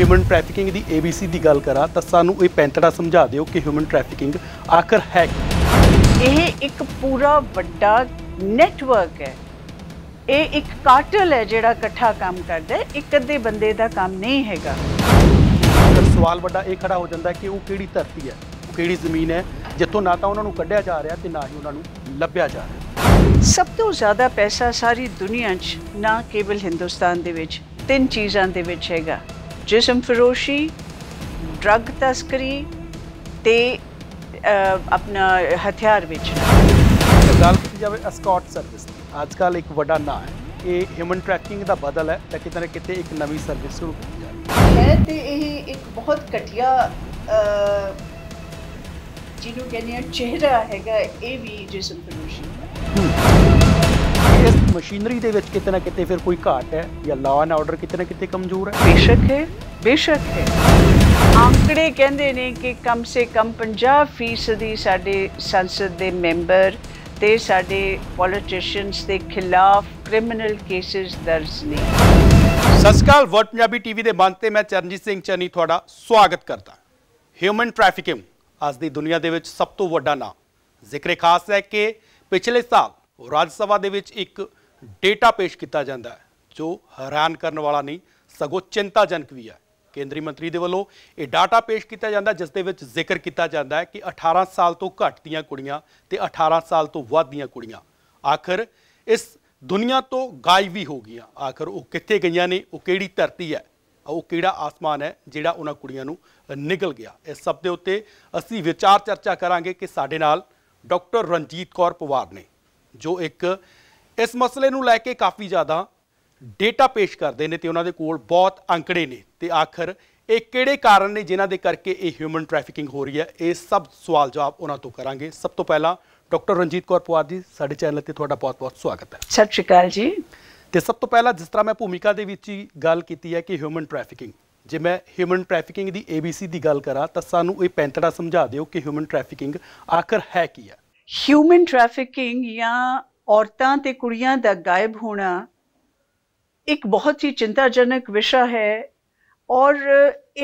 human trafficking ਦੀ ABC ਦੀ ਗੱਲ ਕਰਾਂ ਤਾਂ ਸਾਨੂੰ ਇਹ ਪੈਂਤੜਾ ਸਮਝਾ ਦਿਓ ਕਿ ਹਿਊਮਨ ਟ੍ਰੈਫਿਕਿੰਗ ਆਖਰ ਹੈ ਇਹ ਇੱਕ ਪੂਰਾ ਵੱਡਾ ਨੈਟਵਰਕ ਹੈ ਇਹ ਇੱਕ ਕਾਰਟਲ ਹੈ ਜਿਹੜਾ ਇਕੱਠਾ ਕੰਮ ਕਰਦਾ ਹੈ ਇੱਕ ਅੱਧੇ ਬੰਦੇ ਦਾ ਕੰਮ ਨਹੀਂ ਹੈਗਾ ਸਵਾਲ ਵੱਡਾ ਇਹ ਖੜਾ ਹੋ ਜਾਂਦਾ ਕਿ ਉਹ ਕਿਹੜੀ ਧਰਤੀ ਹੈ ਉਹ ਕਿਹੜੀ ਜ਼ਮੀਨ ਹੈ ਜਿੱਥੋਂ ਨਾ ਤਾਂ ਉਹਨਾਂ ਨੂੰ ਕੱਢਿਆ ਜਾ ਰਿਹਾ ਤੇ ਨਾ ਹੀ ਉਹਨਾਂ ਨੂੰ ਲੱਭਿਆ ਜਾ ਰਿਹਾ ਸਭ ਤੋਂ ਜ਼ਿਆਦਾ ਪੈਸਾ ਸਾਰੀ ਦੁਨੀਆ 'ਚ ਨਾ ਕੇਵਲ ਹਿੰਦੁਸਤਾਨ ਦੇ ਵਿੱਚ ਤਿੰਨ ਚੀਜ਼ਾਂ ਦੇ ਵਿੱਚ ਹੈਗਾ ਜਿਸਮ ਫਰੋਸ਼ੀ ਡਰਗ ਤਸਕਰੀ ਤੇ ਆਪਣਾ ਹਥਿਆਰ ਵੇਚਣਾ ਗੱਲ ਕੀਤੀ ਜਾਵੇ ਐਸਕੋਰਟ ਸਰਵਿਸ ਅੱਜ ਕੱਲ ਇੱਕ ਵੱਡਾ ਨਾਂ ਹੈ ਇਹ ਹਿਊਮਨ ਟ੍ਰੈਕਿੰਗ ਦਾ ਬਦਲ ਹੈ ਤਾਂ ਕਿਤੇ ਨਾ ਕਿਤੇ ਇੱਕ ਨਵੀਂ ਸਰਵਿਸ ਸ਼ੁਰੂ ਕੀਤੀ ਜਾ ਰਹੀ ਹੈ ਤੇ ਇਹ ਇੱਕ ਬਹੁਤ ਘਟਿਆ ਜਿਹਨੂੰ ਕਹਿੰਦੇ ਆ ਚਿਹਰਾ ਹੈਗਾ ਇਹ ਵੀ ਜਿਸਮ ਫਰੋਸ਼ੀ ਮਸ਼ੀਨਰੀ ਦੇ ਵਿੱਚ ਕਿਤੇ ਨਾ ਕਿਤੇ ਫਿਰ ਕੋਈ ਘਾਟ ਹੈ ਜਾਂ ਲਾਅ ਐਂਡ ਆਰਡਰ ਕਿਤੇ ਨਾ ਕਿਤੇ ਕਮਜ਼ੋਰ ਹੈ ਬੇਸ਼ੱਕ ਹੈ ਬੇਸ਼ੱਕ ਹੈ ਆਂਕੜੇ ਕਹਿੰਦੇ ਨੇ ਕਿ ਕਮ ਸੇ ਕਮ 50% ਸਾਡੇ ਸੰਸਦ ਦੇ ਮੈਂਬਰ ਤੇ ਸਾਡੇ ਪੋਲਿਟਿਸ਼ੀਅਨਸ ਦੇ ਖਿਲਾਫ ਕ੍ਰਿਮੀਨਲ ਕੇਸਿਸ ਦਰਜ ਨੇ ਸਸਕਾਲ ਵਰਡ ਪੰਜਾਬੀ ਟੀਵੀ ਦੇ ਮੰਚ ਤੇ ਮੈਂ ਚਰਨਜੀਤ ਸਿੰਘ ਚੰਨੀ ਤੁਹਾਡਾ ਸਵਾਗਤ ਕਰਦਾ ਹਿਊਮਨ ਟ੍ਰੈਫਿਕਿੰਗ ਅੱਜ ਦੀ ਦੁਨੀਆ ਦੇ ਵਿੱਚ ਸਭ ਤੋਂ ਵੱਡਾ ਨਾਂ ਜ਼ਿਕਰ ਖਾਸ ਹੈ ਕਿ ਪਿਛਲੇ ਸਾਲ ਰਾਜ ਸਭਾ ਦੇ ਵਿੱਚ ਇੱਕ ਡੇਟਾ ਪੇਸ਼ ਕੀਤਾ ਜਾਂਦਾ ਹੈ ਜੋ ਹੈਰਾਨ ਕਰਨ ਵਾਲਾ ਨਹੀਂ ਸਗੋਂ ਚਿੰਤਾਜਨਕ ਵੀ ਹੈ ਕੇਂਦਰੀ ਮੰਤਰੀ ਦੇ ਵੱਲੋਂ ਇਹ ਡਾਟਾ ਪੇਸ਼ ਕੀਤਾ ਜਾਂਦਾ ਜਿਸ ਦੇ ਵਿੱਚ ਜ਼ਿਕਰ ਕੀਤਾ ਜਾਂਦਾ ਹੈ ਕਿ 18 ਸਾਲ ਤੋਂ ਘੱਟ ਦੀਆਂ ਕੁੜੀਆਂ ਤੇ 18 ਸਾਲ ਤੋਂ ਵੱਧ ਦੀਆਂ ਕੁੜੀਆਂ ਆਖਰ ਇਸ ਦੁਨੀਆ ਤੋਂ ਗਾਇਬ ਵੀ ਹੋ ਗਈਆਂ ਆਖਰ ਉਹ ਕਿੱਥੇ ਗਈਆਂ ਨੇ ਉਹ ਕਿਹੜੀ ਧਰਤੀ ਹੈ ਉਹ ਕਿਹੜਾ ਆਸਮਾਨ ਹੈ ਜਿਹੜਾ ਉਹਨਾਂ ਕੁੜੀਆਂ ਨੂੰ ਨਿਕਲ ਗਿਆ ਇਸ ਸਭ ਦੇ ਉੱਤੇ ਅਸੀਂ ਵਿਚਾਰ ਚਰਚਾ ਕਰਾਂਗੇ ਕਿ ਸਾਡੇ ਨਾਲ ਡਾਕਟਰ ਰਣਜੀਤ ਕੌਰ ਪਵਾਰ ਨੇ ਜੋ ਇੱਕ ਇਸ ਮਸਲੇ ਨੂੰ ਲੈ ਕੇ ਕਾਫੀ ਜ਼ਿਆਦਾ ਡੇਟਾ ਪੇਸ਼ ਕਰਦੇ ਨੇ ਤੇ ਉਹਨਾਂ ਦੇ ਕੋਲ ਬਹੁਤ ਅੰਕੜੇ ਨੇ ਤੇ ਆਖਰ ਇਹ ਕਿਹੜੇ ਕਾਰਨ ਨੇ ਜਿਨ੍ਹਾਂ ਦੇ ਕਰਕੇ ਇਹ ਹਿਊਮਨ ਟ੍ਰੈਫਿਕਿੰਗ ਹੋ ਰਹੀ ਹੈ ਇਹ ਸਭ ਸਵਾਲ ਜਵਾਬ ਉਹਨਾਂ ਤੋਂ ਕਰਾਂਗੇ ਸਭ ਤੋਂ ਪਹਿਲਾਂ ਡਾਕਟਰ ਰਣਜੀਤ ਕੌਰ ਪੁਆਰ ਜੀ ਸਾਡੇ ਚੈਨਲ ਤੇ ਤੁਹਾਡਾ ਬਹੁਤ-ਬਹੁਤ ਸਵਾਗਤ ਹੈ ਸਤਿ ਸ਼੍ਰੀ ਅਕਾਲ ਜੀ ਤੇ ਸਭ ਤੋਂ ਪਹਿਲਾਂ ਜਿਸ ਤਰ੍ਹਾਂ ਮੈਂ ਭੂਮਿਕਾ ਦੇ ਵਿੱਚ ਹੀ ਗੱਲ ਕੀਤੀ ਹੈ ਕਿ ਹਿਊਮਨ ਟ੍ਰੈਫਿਕਿੰਗ ਜੇ ਮੈਂ ਹਿਊਮਨ ਟ੍ਰੈਫਿਕਿੰਗ ਦੀ ABC ਦੀ ਗੱਲ ਕਰਾਂ ਤਾਂ ਸਾਨੂੰ ਇਹ ਪੈਂਤੜਾ ਸਮਝਾ ਦਿਓ ਕਿ ਹਿਊਮਨ ਟ੍ਰੈਫਿਕਿੰਗ ਆਖਰ ਹੈ ਕੀ ਹੈ ਹਿਊਮਨ ਟ੍ਰੈਫਿਕਿੰਗ ਜਾਂ ਔਰਤਾਂ ਤੇ ਕੁੜੀਆਂ ਦਾ ਗਾਇਬ ਹੋਣਾ ਇੱਕ ਬਹੁਤ ਹੀ ਚਿੰਤਾਜਨਕ ਵਿਸ਼ਾ ਹੈ ਔਰ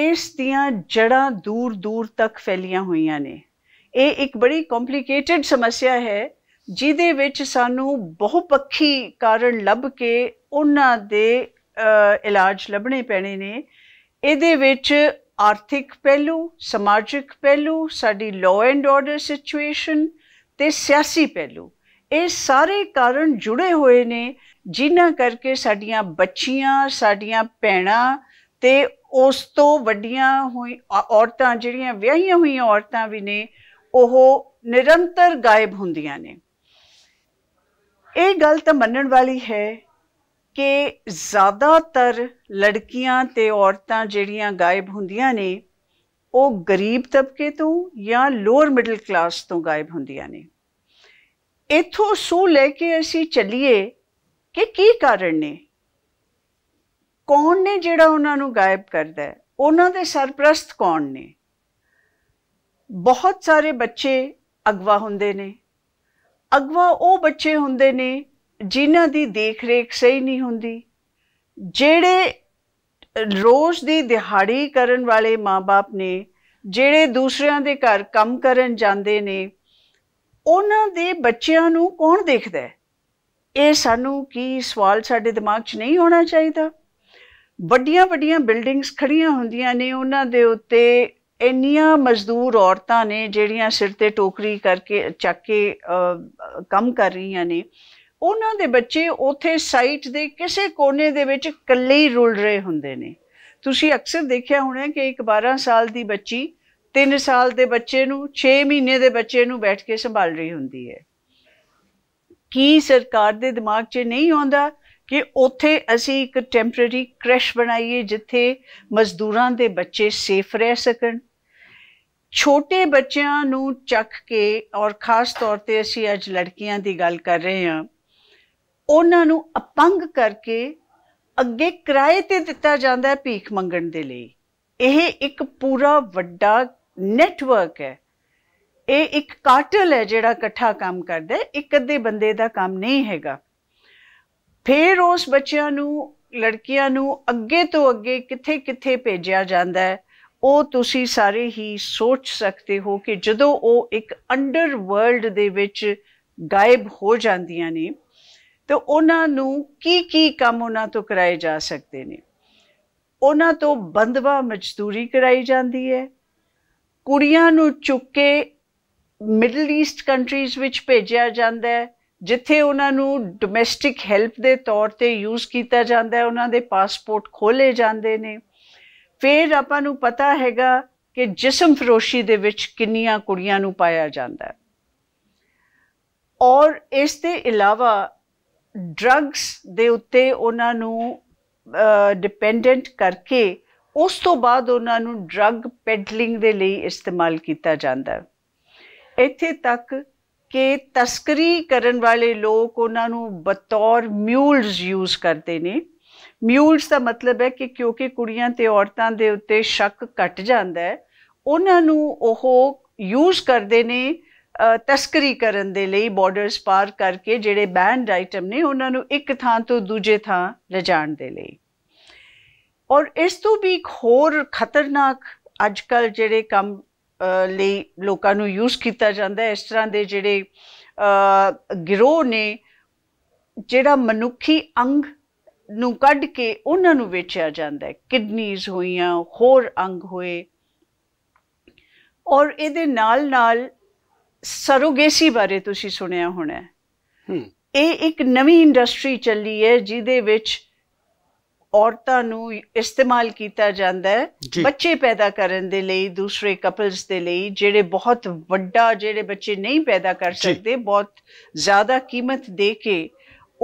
ਇਸ ਦੀਆਂ ਜੜਾਂ ਦੂਰ ਦੂਰ ਤੱਕ ਫੈਲੀਆਂ ਹੋਈਆਂ ਨੇ ਇਹ ਇੱਕ ਬੜੀ ਕੰਪਲਿਕੇਟਿਡ ਸਮੱਸਿਆ ਹੈ ਜਿਹਦੇ ਵਿੱਚ ਸਾਨੂੰ ਬਹੁਪੱਖੀ ਕਾਰਨ ਲੱਭ ਕੇ ਉਹਨਾਂ ਦੇ ਇਲਾਜ ਲੱਭਣੇ ਪੈਣੇ ਨੇ ਇਹਦੇ ਵਿੱਚ ਆਰਥਿਕ ਪਹਿਲੂ ਸਮਾਜਿਕ ਪਹਿਲੂ ਸਾਡੀ ਲਾਅ ਐਂਡ ਆਰਡਰ ਸਿਚੁਏਸ਼ਨ ਤੇ ਸਿਆਸੀ ਪਹਿਲੂ ਇਹ ਸਾਰੇ ਕਾਰਨ ਜੁੜੇ ਹੋਏ ਨੇ ਜਿਨ੍ਹਾਂ ਕਰਕੇ ਸਾਡੀਆਂ ਬੱਚੀਆਂ ਸਾਡੀਆਂ ਭੈਣਾਂ ਤੇ ਉਸ ਤੋਂ ਵੱਡੀਆਂ ਹੋਈ ਔਰਤਾਂ ਜਿਹੜੀਆਂ ਵਿਆਹੀਆਂ ਹੋਈਆਂ ਔਰਤਾਂ ਵੀ ਨੇ ਉਹ ਨਿਰੰਤਰ ਗਾਇਬ ਹੁੰਦੀਆਂ ਨੇ ਇਹ ਗੱਲ ਤਾਂ ਮੰਨਣ ਵਾਲੀ ਹੈ ਕਿ ਜ਼ਿਆਦਾਤਰ ਲੜਕੀਆਂ ਤੇ ਔਰਤਾਂ ਜਿਹੜੀਆਂ ਗਾਇਬ ਹੁੰਦੀਆਂ ਨੇ ਉਹ ਗਰੀਬ ਤਬਕੇ ਤੋਂ ਜਾਂ ਲੋਅਰ ਮਿਡਲ ਕਲਾਸ ਤੋਂ ਗਾਇਬ ਹੁੰਦੀਆਂ ਨੇ ਇਥੋਂ ਸੂ ਲੈ ਕੇ ਅਸੀਂ ਚੱਲੀਏ ਕਿ ਕੀ ਕਾਰਨ ਨੇ ਕੌਣ ਨੇ ਜਿਹੜਾ ਉਹਨਾਂ ਨੂੰ ਗਾਇਬ ਕਰਦਾ ਹੈ ਉਹਨਾਂ ਦੇ ਸਰਪ੍ਰਸਤ ਕੌਣ ਨੇ ਬਹੁਤ ਸਾਰੇ ਬੱਚੇ ਅਗਵਾ ਹੁੰਦੇ ਨੇ ਅਗਵਾ ਉਹ ਬੱਚੇ ਹੁੰਦੇ ਨੇ ਜਿਨ੍ਹਾਂ ਦੀ ਦੇਖਰੇਖ ਸਹੀ ਨਹੀਂ ਹੁੰਦੀ ਜਿਹੜੇ ਰੋਜ਼ ਦੀ ਦਿਹਾੜੀ ਕਰਨ ਵਾਲੇ ਮਾਪੇ ਨੇ ਜਿਹੜੇ ਦੂਸਰਿਆਂ ਦੇ ਘਰ ਕੰਮ ਕਰਨ ਜਾਂਦੇ ਨੇ ਉਹਨਾਂ ਦੇ ਬੱਚਿਆਂ ਨੂੰ ਕੌਣ ਦੇਖਦਾ ਹੈ ਇਹ ਸਾਨੂੰ ਕੀ ਸਵਾਲ ਸਾਡੇ ਦਿਮਾਗ 'ਚ ਨਹੀਂ ਹੋਣਾ ਚਾਹੀਦਾ ਵੱਡੀਆਂ ਵੱਡੀਆਂ ਬਿਲਡਿੰਗਸ ਖੜੀਆਂ ਹੁੰਦੀਆਂ ਨੇ ਉਹਨਾਂ ਦੇ ਉੱਤੇ ਇੰਨੀਆਂ ਮਜ਼ਦੂਰ ਔਰਤਾਂ ਨੇ ਜਿਹੜੀਆਂ ਸਿਰ ਤੇ ਟੋਕਰੀ ਕਰਕੇ ਚੱਕ ਕੇ ਕੰਮ ਕਰ ਰਹੀਆਂ ਨੇ ਉਹਨਾਂ ਦੇ ਬੱਚੇ ਉਥੇ ਸਾਈਟ ਦੇ ਕਿਸੇ ਕੋਨੇ ਦੇ ਵਿੱਚ ਇਕੱਲੇ ਹੀ ਰੁਲ ਰਹੇ ਹੁੰਦੇ ਨੇ ਤੁਸੀਂ ਅਕਸਰ ਦੇਖਿਆ ਹੋਣਾ ਕਿ ਇੱਕ 12 ਸਾਲ ਦੀ ਬੱਚੀ 3 ਸਾਲ ਦੇ ਬੱਚੇ ਨੂੰ 6 ਮਹੀਨੇ ਦੇ ਬੱਚੇ ਨੂੰ ਬੈਠ ਕੇ ਸੰਭਾਲ ਰਹੀ ਹੁੰਦੀ ਹੈ ਕੀ ਸਰਕਾਰ ਦੇ ਦਿਮਾਗ 'ਚ ਨਹੀਂ ਆਉਂਦਾ ਕਿ ਉੱਥੇ ਅਸੀਂ ਇੱਕ ਟੈਂਪਰੇਰੀ ਕ੍ਰੈਸ਼ ਬਣਾਈਏ ਜਿੱਥੇ ਮਜ਼ਦੂਰਾਂ ਦੇ ਬੱਚੇ ਸੇਫ ਰਹਿ ਸਕਣ ਛੋਟੇ ਬੱਚਿਆਂ ਨੂੰ ਚੱਕ ਕੇ ਔਰ ਖਾਸ ਤੌਰ ਤੇ ਅਸੀਂ ਅੱਜ ਲੜਕੀਆਂ ਦੀ ਗੱਲ ਕਰ ਰਹੇ ਹਾਂ ਉਹਨਾਂ ਨੂੰ ਅਪੰਗ ਕਰਕੇ ਅੱਗੇ ਕਿਰਾਏ ਤੇ ਦਿੱਤਾ ਜਾਂਦਾ ਹੈ ਭੀਖ ਮੰਗਣ ਦੇ ਲਈ ਇਹ ਇੱਕ ਪੂਰਾ ਵੱਡਾ ਨੈਟਵਰਕ ਹੈ ਇਹ ਇੱਕ ਕਾਟਲ ਹੈ ਜਿਹੜਾ ਇਕੱਠਾ ਕੰਮ ਕਰਦਾ ਹੈ ਇੱਕ ਅੱਧੇ ਬੰਦੇ ਦਾ ਕੰਮ ਨਹੀਂ ਹੈਗਾ ਫਿਰ ਉਸ ਬੱਚਿਆਂ ਨੂੰ ਲੜਕੀਆਂ ਨੂੰ ਅੱਗੇ ਤੋਂ ਅੱਗੇ ਕਿੱਥੇ ਕਿੱਥੇ ਭੇਜਿਆ ਜਾਂਦਾ ਹੈ ਉਹ ਤੁਸੀਂ ਸਾਰੇ ਹੀ ਸੋਚ ਸਕਦੇ ਹੋ ਕਿ ਜਦੋਂ ਉਹ ਇੱਕ ਅੰਡਰ ਵਰਲਡ ਦੇ ਵਿੱਚ ਗਾਇਬ ਹੋ ਜਾਂਦੀਆਂ ਨੇ ਤਾਂ ਉਹਨਾਂ ਨੂੰ ਕੀ ਕੀ ਕੰਮ ਉਹਨਾਂ ਤੋਂ ਕਰਾਏ ਜਾ ਸਕਦੇ ਨੇ ਉਹਨਾਂ ਤੋਂ ਬੰਦਵਾ ਮਜ਼ਦੂਰੀ ਕਰਾਈ ਜਾਂਦੀ ਹੈ ਕੁੜੀਆਂ ਨੂੰ ਚੁੱਕ ਕੇ ਮਿਡਲ ਈਸਟ ਕੰਟਰੀਜ਼ ਵਿੱਚ ਭੇਜਿਆ ਜਾਂਦਾ ਹੈ ਜਿੱਥੇ ਉਹਨਾਂ ਨੂੰ ਡੋਮੈਸਟਿਕ ਹੈਲਪ ਦੇ ਤੌਰ ਤੇ ਯੂਜ਼ ਕੀਤਾ ਜਾਂਦਾ ਹੈ ਉਹਨਾਂ ਦੇ ਪਾਸਪੋਰਟ ਖੋਲੇ ਜਾਂਦੇ ਨੇ ਫਿਰ ਆਪਾਂ ਨੂੰ ਪਤਾ ਹੈਗਾ ਕਿ ਜਿਸਮ ਫਰੋਸ਼ੀ ਦੇ ਵਿੱਚ ਕਿੰਨੀਆਂ ਕੁੜੀਆਂ ਨੂੰ ਪਾਇਆ ਜਾਂਦਾ ਹੈ ਔਰ ਇਸ ਦੇ ਇਲਾਵਾ ਡਰੱਗਸ ਦੇ ਉੱਤੇ ਉਹਨਾਂ ਨੂੰ ਡਿਪੈਂਡੈਂਟ ਕਰਕੇ ਉਸ ਤੋਂ ਬਾਅਦ ਉਹਨਾਂ ਨੂੰ ਡਰੱਗ ਪੈਡਲਿੰਗ ਦੇ ਲਈ ਇਸਤੇਮਾਲ ਕੀਤਾ ਜਾਂਦਾ ਹੈ ਇੱਥੇ ਤੱਕ ਕਿ ਤਸਕਰੀ ਕਰਨ ਵਾਲੇ ਲੋਕ ਉਹਨਾਂ ਨੂੰ ਬਤੌਰ ਮਿਊਲਸ ਯੂਜ਼ ਕਰਦੇ ਨੇ ਮਿਊਲਸ ਦਾ ਮਤਲਬ ਹੈ ਕਿ ਕਿਉਂਕਿ ਕੁੜੀਆਂ ਤੇ ਔਰਤਾਂ ਦੇ ਉੱਤੇ ਸ਼ੱਕ ਘਟ ਜਾਂਦਾ ਹੈ ਉਹਨਾਂ ਨੂੰ ਉਹ ਯੂਜ਼ ਕਰਦੇ ਨੇ ਤਸਕਰੀ ਕਰਨ ਦੇ ਲਈ ਬਾਰਡਰਸ ਪਾਰ ਕਰਕੇ ਜਿਹੜੇ ਬੈਂਡ ਆਈਟਮ ਨੇ ਉਹਨਾਂ ਨੂੰ ਇੱਕ ਥਾਂ ਤੋਂ ਦੂਜੇ ਥਾਂ ਲਿਜਾਣ ਦੇ ਲਈ ਔਰ ਇਸ ਤੋਂ ਵੀ ਇੱਕ ਹੋਰ ਖਤਰਨਾਕ ਅੱਜਕੱਲ ਜਿਹੜੇ ਕੰਮ ਲਈ ਲੋਕਾਂ ਨੂੰ ਯੂਜ਼ ਕੀਤਾ ਜਾਂਦਾ ਹੈ ਇਸ ਤਰ੍ਹਾਂ ਦੇ ਜਿਹੜੇ ਗਿਰੋਹ ਨੇ ਜਿਹੜਾ ਮਨੁੱਖੀ ਅੰਗ ਨੂੰ ਕੱਢ ਕੇ ਉਹਨਾਂ ਨੂੰ ਵੇਚਿਆ ਜਾਂਦਾ ਹੈ ਕਿਡਨੀਜ਼ ਹੋਈਆਂ ਹੋਰ ਅੰਗ ਹੋਏ ਔਰ ਇਹਦੇ ਨਾਲ ਨਾਲ ਸਰੋਗੇਸੀ ਬਾਰੇ ਤੁਸੀਂ ਸੁਣਿਆ ਹੋਣਾ ਇਹ ਇੱਕ ਨਵੀਂ ਇੰਡਸਟਰੀ ਚੱਲੀ ਹੈ ਜਿਹਦੇ ਵਿੱਚ ਔਰਤਾਂ ਨੂੰ ਇਸਤੇਮਾਲ ਕੀਤਾ ਜਾਂਦਾ ਹੈ ਬੱਚੇ ਪੈਦਾ ਕਰਨ ਦੇ ਲਈ ਦੂਸਰੇ ਕਪਲਸ ਦੇ ਲਈ ਜਿਹੜੇ ਬਹੁਤ ਵੱਡਾ ਜਿਹੜੇ ਬੱਚੇ ਨਹੀਂ ਪੈਦਾ ਕਰ ਸਕਦੇ ਬਹੁਤ ਜ਼ਿਆਦਾ ਕੀਮਤ ਦੇ ਕੇ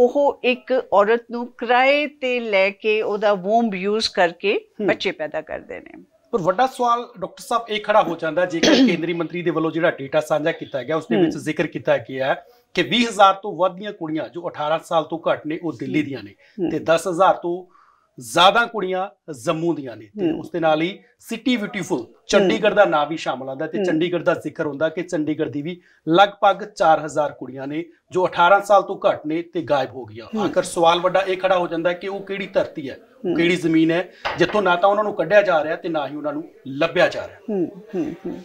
ਉਹ ਇੱਕ ਔਰਤ ਨੂੰ ਕਿਰਾਏ ਤੇ ਲੈ ਕੇ ਉਹਦਾ ਵੋਮ ਯੂਜ਼ ਕਰਕੇ ਬੱਚੇ ਪੈਦਾ ਕਰਦੇ ਨੇ ਪਰ ਵੱਡਾ ਸਵਾਲ ਡਾਕਟਰ ਸਾਹਿਬ ਇਹ ਖੜਾ ਹੋ ਜਾਂਦਾ ਜੇਕਰ ਕੇਂਦਰੀ ਮੰਤਰੀ ਦੇ ਵੱਲੋਂ ਜਿਹੜਾ ਡਾਟਾ ਸਾਂਝਾ ਕੀਤਾ ਗਿਆ ਉਸ ਦੇ ਵਿੱਚ ਜ਼ਿਕਰ ਕੀਤਾ ਗਿਆ ਹੈ ਕਿ 20000 ਤੋਂ ਵੱਧ ਦੀਆਂ ਕੁੜੀਆਂ ਜੋ 18 ਸਾਲ ਤੋਂ ਘੱਟ ਨੇ ਉਹ ਦਿੱਲੀ ਦੀਆਂ ਨੇ ਤੇ 10000 ਤੋਂ ਜ਼ਿਆਦਾ ਕੁੜੀਆਂ ਜੰਮੂ ਦੀਆਂ ਨੇ ਤੇ ਉਸ ਦੇ ਨਾਲ ਹੀ ਸਿਟੀ ਬਿਊਟੀਫੁਲ ਚੰਡੀਗੜ੍ਹ ਦਾ ਨਾਮ ਵੀ ਸ਼ਾਮਲ ਆਉਂਦਾ ਤੇ ਚੰਡੀਗੜ੍ਹ ਦਾ ਜ਼ਿਕਰ ਹੁੰਦਾ ਕਿ ਚੰਡੀਗੜ੍ਹ ਦੀ ਵੀ ਲਗਭਗ 4000 ਕੁੜੀਆਂ ਨੇ ਜੋ 18 ਸਾਲ ਤੋਂ ਘੱਟ ਨੇ ਤੇ ਗਾਇਬ ਹੋ ਗਈਆਂ ਆਖਰ ਸਵਾਲ ਵੱਡਾ ਇਹ ਖੜਾ ਹੋ ਜਾਂਦਾ ਕਿ ਉਹ ਕਿਹੜੀ ਧਰਤੀ ਹੈ ਕਿਹੜੀ ਜ਼ਮੀਨ ਹੈ ਜਿੱਥੋਂ ਨਾ ਤਾਂ ਉਹਨਾਂ ਨੂੰ ਕੱਢਿਆ ਜਾ ਰਿਹਾ ਤੇ ਨਾ ਹੀ ਉਹਨਾਂ ਨੂੰ ਲੱਭਿਆ ਜਾ ਰਿਹਾ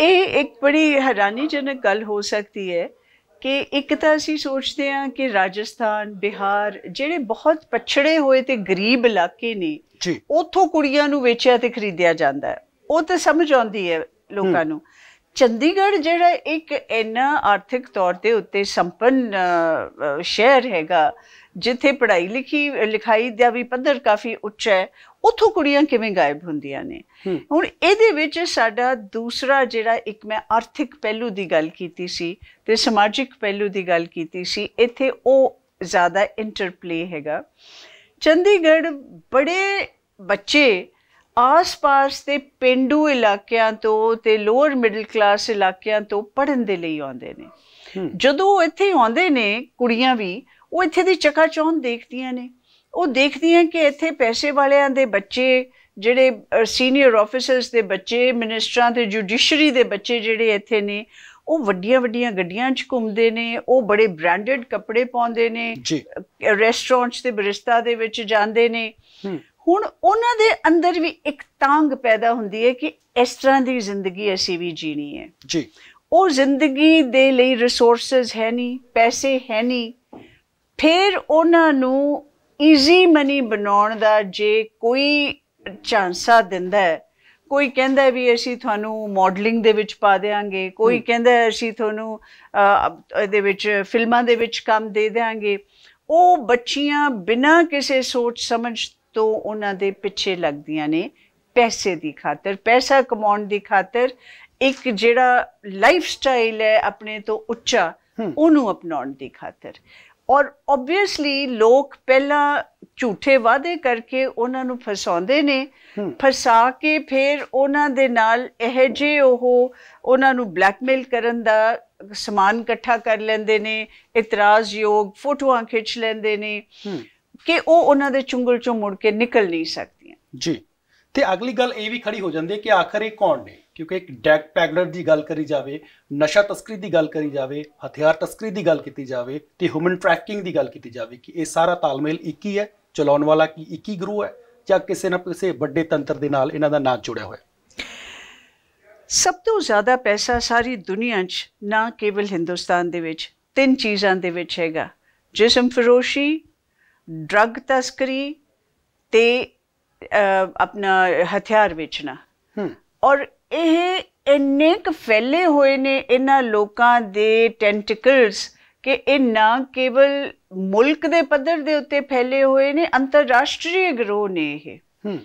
ਇਹ ਇੱਕ ਬੜੀ ਹੈਰਾਨੀਜਨਕ ਗੱਲ ਹੋ ਸਕਦੀ ਹੈ ਕਿ ਇੱਕ ਤਾਂ ਅਸੀਂ ਸੋਚਦੇ ਹਾਂ ਕਿ ਰਾਜਸਥਾਨ ਬਿਹਾਰ ਜਿਹੜੇ ਬਹੁਤ ਪਛੜੇ ਹੋਏ ਤੇ ਗਰੀਬ ਇਲਾਕੇ ਨੇ ਉੱਥੋਂ ਕੁੜੀਆਂ ਨੂੰ ਵੇਚਿਆ ਤੇ ਖਰੀਦਿਆ ਜਾਂਦਾ ਹੈ ਉਹ ਤਾਂ ਸਮਝ ਆਉਂਦੀ ਹੈ ਲੋਕਾਂ ਨੂੰ ਚੰਡੀਗੜ੍ਹ ਜਿਹੜਾ ਇੱਕ ਇੰਨਾ ਆਰਥਿਕ ਤੌਰ ਤੇ ਉੱਤੇ ਸੰਪੰਨ ਸ਼ਹਿਰ ਹੈਗਾ ਜਿੱਥੇ ਪੜ੍ਹਾਈ ਲਿਖੀ ਲਿਖਾਈ ਦਾ ਵੀ ਪੱਧਰ ਕਾਫੀ ਉੱਚਾ ਹੈ ਉਥੋਂ ਕੁੜੀਆਂ ਕਿਵੇਂ ਗਾਇਬ ਹੁੰਦੀਆਂ ਨੇ ਹੁਣ ਇਹਦੇ ਵਿੱਚ ਸਾਡਾ ਦੂਸਰਾ ਜਿਹੜਾ ਇੱਕ ਮੈਂ ਆਰਥਿਕ ਪਹਿਲੂ ਦੀ ਗੱਲ ਕੀਤੀ ਸੀ ਤੇ ਸਮਾਜਿਕ ਪਹਿਲੂ ਦੀ ਗੱਲ ਕੀਤੀ ਸੀ ਇੱਥੇ ਉਹ ਜ਼ਿਆਦਾ ਇੰਟਰਪਲੇ ਹੈਗਾ ਚੰਡੀਗੜ੍ਹ ਬੜੇ ਬੱਚੇ ਆਸ-ਪਾਸ ਦੇ ਪਿੰਡੂ ਇਲਾਕਿਆਂ ਤੋਂ ਤੇ ਲੋਅਰ ਮਿਡਲ ਕਲਾਸ ਇਲਾਕਿਆਂ ਤੋਂ ਪੜਨ ਦੇ ਲਈ ਆਉਂਦੇ ਨੇ ਜਦੋਂ ਇੱਥੇ ਆਉਂਦੇ ਨੇ ਕੁੜੀਆਂ ਵੀ ਉਹ ਇੱਥੇ ਦੀ ਚਕਾਚੌਂਧ ਦੇਖਦੀਆਂ ਨੇ ਉਹ ਦੇਖਦੀਆਂ ਕਿ ਇੱਥੇ ਪੈਸੇ ਵਾਲਿਆਂ ਦੇ ਬੱਚੇ ਜਿਹੜੇ ਸੀਨੀਅਰ ਆਫੀਸਰਸ ਦੇ ਬੱਚੇ ਮਿਨਿਸਟਰਾਂ ਤੇ ਜੁਡੀਸ਼ਰੀ ਦੇ ਬੱਚੇ ਜਿਹੜੇ ਇੱਥੇ ਨੇ ਉਹ ਵੱਡੀਆਂ ਵੱਡੀਆਂ ਗੱਡੀਆਂ 'ਚ ਘੁੰਮਦੇ ਨੇ ਉਹ ਬੜੇ ਬ੍ਰਾਂਡਡ ਕੱਪੜੇ ਪਾਉਂਦੇ ਨੇ ਰੈਸਟੋਰੈਂਟਸ ਤੇ ਬਰਿਸਤਾ ਦੇ ਵਿੱਚ ਜਾਂਦੇ ਨੇ ਹੁਣ ਉਹਨਾਂ ਦੇ ਅੰਦਰ ਵੀ ਇੱਕ ਤਾਂਗ ਪੈਦਾ ਹੁੰਦੀ ਹੈ ਕਿ ਇਸ ਤਰ੍ਹਾਂ ਦੀ ਜ਼ਿੰਦਗੀ ਅਸੀਂ ਵੀ ਜੀਣੀ ਹੈ ਜੀ ਉਹ ਜ਼ਿੰਦਗੀ ਦੇ ਲਈ ਰਿਸੋਰਸਸ ਹੈ ਨਹੀਂ ਪੈਸੇ ਹੈ ਨਹੀਂ ਫਿਰ ਉਹਨਾਂ ਨੂੰ ਈਜ਼ੀ ਮਨੀ ਬਣਾਉਣ ਦਾ ਜੇ ਕੋਈ ਚਾਂਸਾ ਦਿੰਦਾ ਹੈ ਕੋਈ ਕਹਿੰਦਾ ਵੀ ਅਸੀਂ ਤੁਹਾਨੂੰ ਮਾਡਲਿੰਗ ਦੇ ਵਿੱਚ ਪਾ ਦੇਵਾਂਗੇ ਕੋਈ ਕਹਿੰਦਾ ਅਸੀਂ ਤੁਹਾਨੂੰ ਇਹਦੇ ਵਿੱਚ ਫਿਲਮਾਂ ਦੇ ਵਿੱਚ ਕੰਮ ਦੇ ਦੇਵਾਂਗੇ ਉਹ ਬੱਚੀਆਂ ਬਿਨਾਂ ਕਿਸੇ ਸੋਚ ਸਮਝ ਤੋਂ ਉਹਨਾਂ ਦੇ ਪਿੱਛੇ ਲੱਗਦੀਆਂ ਨੇ ਪੈਸੇ ਦੀ ਖਾਤਰ ਪੈਸਾ ਕਮਾਉਣ ਦੀ ਖਾਤਰ ਇੱਕ ਜਿਹੜਾ ਲਾਈਫ ਸਟਾਈਲ ਹੈ ਆਪਣੇ ਤੋਂ ਉੱਚਾ ਉਹਨੂੰ ਅਪਣਾਉਣ ਦੀ ਖਾਤਰ ਔਰ ਆਬਵੀਅਸਲੀ ਲੋਕ ਪਹਿਲਾਂ ਝੂਠੇ ਵਾਅਦੇ ਕਰਕੇ ਉਹਨਾਂ ਨੂੰ ਫਸਾਉਂਦੇ ਨੇ ਫਸਾ ਕੇ ਫਿਰ ਉਹਨਾਂ ਦੇ ਨਾਲ ਇਹ ਜੇ ਉਹ ਉਹਨਾਂ ਨੂੰ ਬਲੈਕਮੇਲ ਕਰਨ ਦਾ ਸਮਾਨ ਇਕੱਠਾ ਕਰ ਲੈਂਦੇ ਨੇ ਇਤਰਾਜ਼ਯੋਗ ਫੋਟੋਆਂ ਖਿੱਚ ਲੈਂਦੇ ਨੇ ਕਿ ਉਹ ਉਹਨਾਂ ਦੇ ਚੁੰਗਲ ਚੋਂ ਮੁੜ ਕੇ ਨਿਕਲ ਨਹੀਂ ਸਕਦੀਆਂ ਜੀ ਤੇ ਅਗਲੀ ਗੱਲ ਇਹ ਵੀ ਖੜੀ ਹੋ ਜਾਂਦੀ ਹੈ ਕਿ ਆਖਰ ਇਹ ਕੌਣ ਨੇ ਕਿਉਂਕਿ ਇੱਕ ਡੈਕ ਪੈਗਲਰ ਦੀ ਗੱਲ ਕਰੀ ਜਾਵੇ ਨਸ਼ਾ ਤਸਕਰੀ ਦੀ ਗੱਲ ਕਰੀ ਜਾਵੇ ਹਥਿਆਰ ਤਸਕਰੀ ਦੀ ਗੱਲ ਕੀਤੀ ਜਾਵੇ ਤੇ ਹਿਊਮਨ ਟ੍ਰੈਕਿੰਗ ਦੀ ਗੱਲ ਕੀਤੀ ਜਾਵੇ ਕਿ ਇਹ ਸਾਰਾ ਤਾਲਮੇਲ ਇੱਕ ਹੀ ਹੈ ਚਲਾਉਣ ਵਾਲਾ ਕੀ ਇੱਕ ਹੀ ਗਰੂ ਹੈ ਜਾਂ ਕਿਸੇ ਨਾ ਕਿਸੇ ਵੱਡੇ ਤੰਤਰ ਦੇ ਨਾਲ ਇਹਨਾਂ ਦਾ ਨਾਂ ਜੁੜਿਆ ਹੋਇਆ ਸਭ ਤੋਂ ਜ਼ਿਆਦਾ ਪੈਸਾ ਸਾਰੀ ਦੁਨੀਆ 'ਚ ਨਾ ਕੇਵਲ ਹਿੰਦੁਸਤਾਨ ਦੇ ਵਿੱਚ ਤਿੰਨ ਚੀਜ਼ਾਂ ਦੇ ਵਿੱਚ ਹੈਗਾ ਜਿਸਮ ਫਰੋਸ਼ੀ ਡਰੱਗ ਤਸਕਰੀ ਤੇ ਆਪਣਾ ਹਥਿਆਰ ਵੇਚਣਾ ਔਰ ਇਹ ਇੰਨੇ ਕ ਫੈਲੇ ਹੋਏ ਨੇ ਇਹਨਾਂ ਲੋਕਾਂ ਦੇ ਟੈਂਟੀਕਲਸ ਕਿ ਇਹ ਨਾ ਕੇਵਲ ਮੁਲਕ ਦੇ ਪੱਧਰ ਦੇ ਉੱਤੇ ਫੈਲੇ ਹੋਏ ਨੇ ਅੰਤਰਰਾਸ਼ਟਰੀ ਗਰੋਹ ਨੇ ਇਹ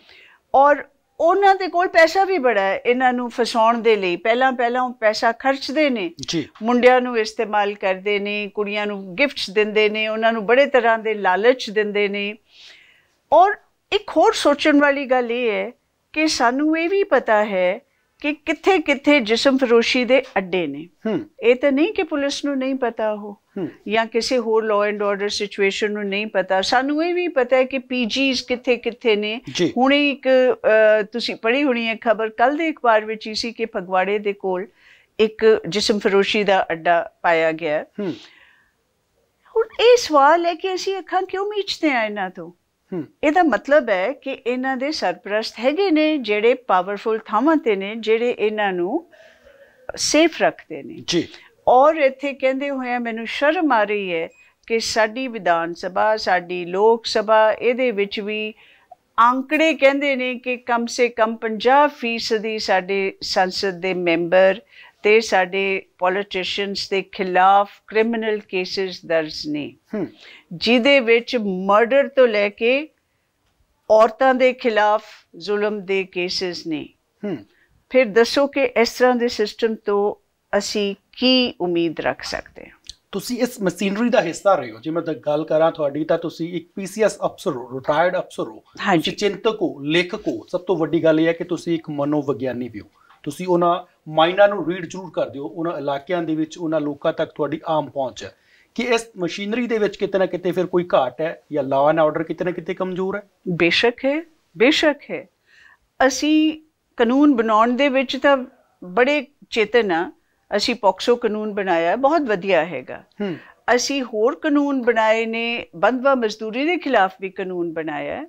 ਔਰ ਉਹਨਾਂ ਦੇ ਕੋਲ ਪੈਸਾ ਵੀ ਬੜਾ ਹੈ ਇਹਨਾਂ ਨੂੰ ਫਸਾਉਣ ਦੇ ਲਈ ਪਹਿਲਾਂ ਪਹਿਲਾਂ ਉਹ ਪੈਸਾ ਖਰਚਦੇ ਨੇ ਜੀ ਮੁੰਡਿਆਂ ਨੂੰ ਇਸਤੇਮਾਲ ਕਰਦੇ ਨੇ ਕੁੜੀਆਂ ਨੂੰ ਗਿਫਟਸ ਦਿੰਦੇ ਨੇ ਉਹਨਾਂ ਨੂੰ ਬੜੇ ਤਰ੍ਹਾਂ ਦੇ ਲਾਲਚ ਦਿੰਦੇ ਨੇ ਔਰ ਇੱਕ ਹੋਰ ਸੋਚਣ ਵਾਲੀ ਗੱਲ ਇਹ ਹੈ ਕਿ ਸਾਨੂੰ ਇਹ ਵੀ ਪਤਾ ਹੈ ਕਿ ਕਿੱਥੇ ਕਿੱਥੇ ਜਿਸਮ ਫਰੋਸ਼ੀ ਦੇ ਅੱਡੇ ਨੇ ਇਹ ਤਾਂ ਨਹੀਂ ਕਿ ਪੁਲਿਸ ਨੂੰ ਨਹੀਂ ਪਤਾ ਹੋ ਜਾਂ ਕਿਸੇ ਹੋਰ ਲਾਅ ਐਂਡ ਆਰਡਰ ਸਿਚੁਏਸ਼ਨ ਨੂੰ ਨਹੀਂ ਪਤਾ ਸਾਨੂੰ ਇਹ ਵੀ ਪਤਾ ਹੈ ਕਿ ਪੀਜੀਸ ਕਿੱਥੇ ਕਿੱਥੇ ਨੇ ਹੁਣੇ ਇੱਕ ਤੁਸੀਂ ਪੜ੍ਹੀ ਹੋਣੀ ਹੈ ਖਬਰ ਕੱਲ ਦੇ ਅਖਬਾਰ ਵਿੱਚ ਹੀ ਸੀ ਕਿ ਫਗਵਾੜੇ ਦੇ ਕੋਲ ਇੱਕ ਜਿਸਮ ਫਰੋਸ਼ੀ ਦਾ ਅੱਡਾ ਪਾਇਆ ਗਿਆ ਹੁਣ ਇਹ ਸਵਾਲ ਹੈ ਕਿ ਅਸੀਂ ਅੱਖਾਂ ਕਿਉਂ ਮੀਚਦੇ ਆ ਇਹਨਾਂ ਤੋਂ ਇਹਦਾ ਮਤਲਬ ਹੈ ਕਿ ਇਹਨਾਂ ਦੇ ਸਰਪ੍ਰਸਤ ਹੈਗੇ ਨੇ ਜਿਹੜੇ ਪਾਵਰਫੁਲ ਥਾਵਾਂ ਤੇ ਨੇ ਜਿਹੜੇ ਇਹਨਾਂ ਨੂੰ ਸੇਫ ਰੱਖਦੇ ਨੇ ਜੀ ਔਰ ਇੱਥੇ ਕਹਿੰਦੇ ਹੋਇਆ ਮੈਨੂੰ ਸ਼ਰਮ ਆ ਰਹੀ ਹੈ ਕਿ ਸਾਡੀ ਵਿਧਾਨ ਸਭਾ ਸਾਡੀ ਲੋਕ ਸਭਾ ਇਹਦੇ ਵਿੱਚ ਵੀ ਅੰਕੜੇ ਕਹਿੰਦੇ ਨੇ ਕਿ ਕਮ ਸੇ ਕਮ 50% ਸਾਡੇ ਸੰਸਦ ਦੇ ਮੈਂਬਰ ਤੇ ਸਾਡੇ ਪੋਲਿਟਿਸ਼ੀਅਨਸ ਦੇ ਖਿਲਾਫ ਕ੍ਰਿਮੀਨਲ ਕੇਸਸ ਦਰਜ ਨੇ ਜਿਦੇ ਵਿੱਚ ਮਰਡਰ ਤੋਂ ਲੈ ਕੇ ਔਰਤਾਂ ਦੇ ਖਿਲਾਫ ਜ਼ੁਲਮ ਦੇ ਕੇਸਸ ਨੇ ਫਿਰ ਦੱਸੋ ਕਿ ਇਸ ਤਰ੍ਹਾਂ ਦੇ ਸਿਸਟਮ ਤੋਂ ਅਸੀਂ ਕੀ ਉਮੀਦ ਰੱਖ ਸਕਦੇ ਹਾਂ ਤੁਸੀਂ ਇਸ ਮਸ਼ੀਨਰੀ ਦਾ ਹਿੱਸਾ ਰਹੇ ਹੋ ਜੇ ਮੈਂ ਗੱਲ ਕਰਾਂ ਤੁਹਾਡੀ ਤਾਂ ਤੁਸੀਂ ਇੱਕ ਪੀਸੀਐਸ ਅਫਸਰ ਹੋ ਰਿਟਾਇਰਡ ਅਫਸਰ ਹੋ ਤੁਸੀਂ ਚਿੰਤਕ ਹੋ ਲੇਖਕ ਹੋ ਸਭ ਤੋਂ ਵੱਡੀ ਗੱਲ ਇਹ ਹੈ ਕਿ ਤੁਸੀਂ ਇੱਕ ਮਨੋਵਿਗਿਆਨੀ ਵੀ ਹੋ ਤੁਸੀਂ ਉਹਨਾਂ ਮਾਈਨਾਂ ਨੂੰ ਰੀਡ ਜ਼ਰੂਰ ਕਰ ਦਿਓ ਉਹਨਾਂ ਇਲਾਕਿਆਂ ਦੇ ਵਿੱਚ ਉਹਨਾਂ ਲੋਕਾਂ ਤੱਕ ਤੁਹਾਡੀ ਆਮ ਪਹੁੰਚ ਹੈ ਕਿ ਇਸ ਮਸ਼ੀਨਰੀ ਦੇ ਵਿੱਚ ਕਿਤੇ ਨਾ ਕਿਤੇ ਫਿਰ ਕੋਈ ਘਾਟ ਹੈ ਜਾਂ ਲਾਅ ਐਂਡ ਆਰਡਰ ਕਿਤੇ ਨਾ ਕਿਤੇ ਕਮਜ਼ੋਰ ਹੈ ਬੇਸ਼ੱਕ ਹੈ ਬੇਸ਼ੱਕ ਹੈ ਅਸੀਂ ਕਾਨੂੰਨ ਬਣਾਉਣ ਦੇ ਵਿੱਚ ਤਾਂ ਬੜੇ ਚੇਤਨ ਆ ਅਸੀਂ ਪੋਕਸੋ ਕਾਨੂੰਨ ਬਣਾਇਆ ਬਹੁਤ ਵਧੀਆ ਹੈਗਾ ਅਸੀਂ ਹੋਰ ਕਾਨੂੰਨ ਬਣਾਏ ਨੇ ਬੰਦਵਾ ਮਜ਼ਦੂਰੀ ਦੇ ਖਿਲਾਫ ਵੀ ਕਾਨੂੰਨ ਬਣਾਇਆ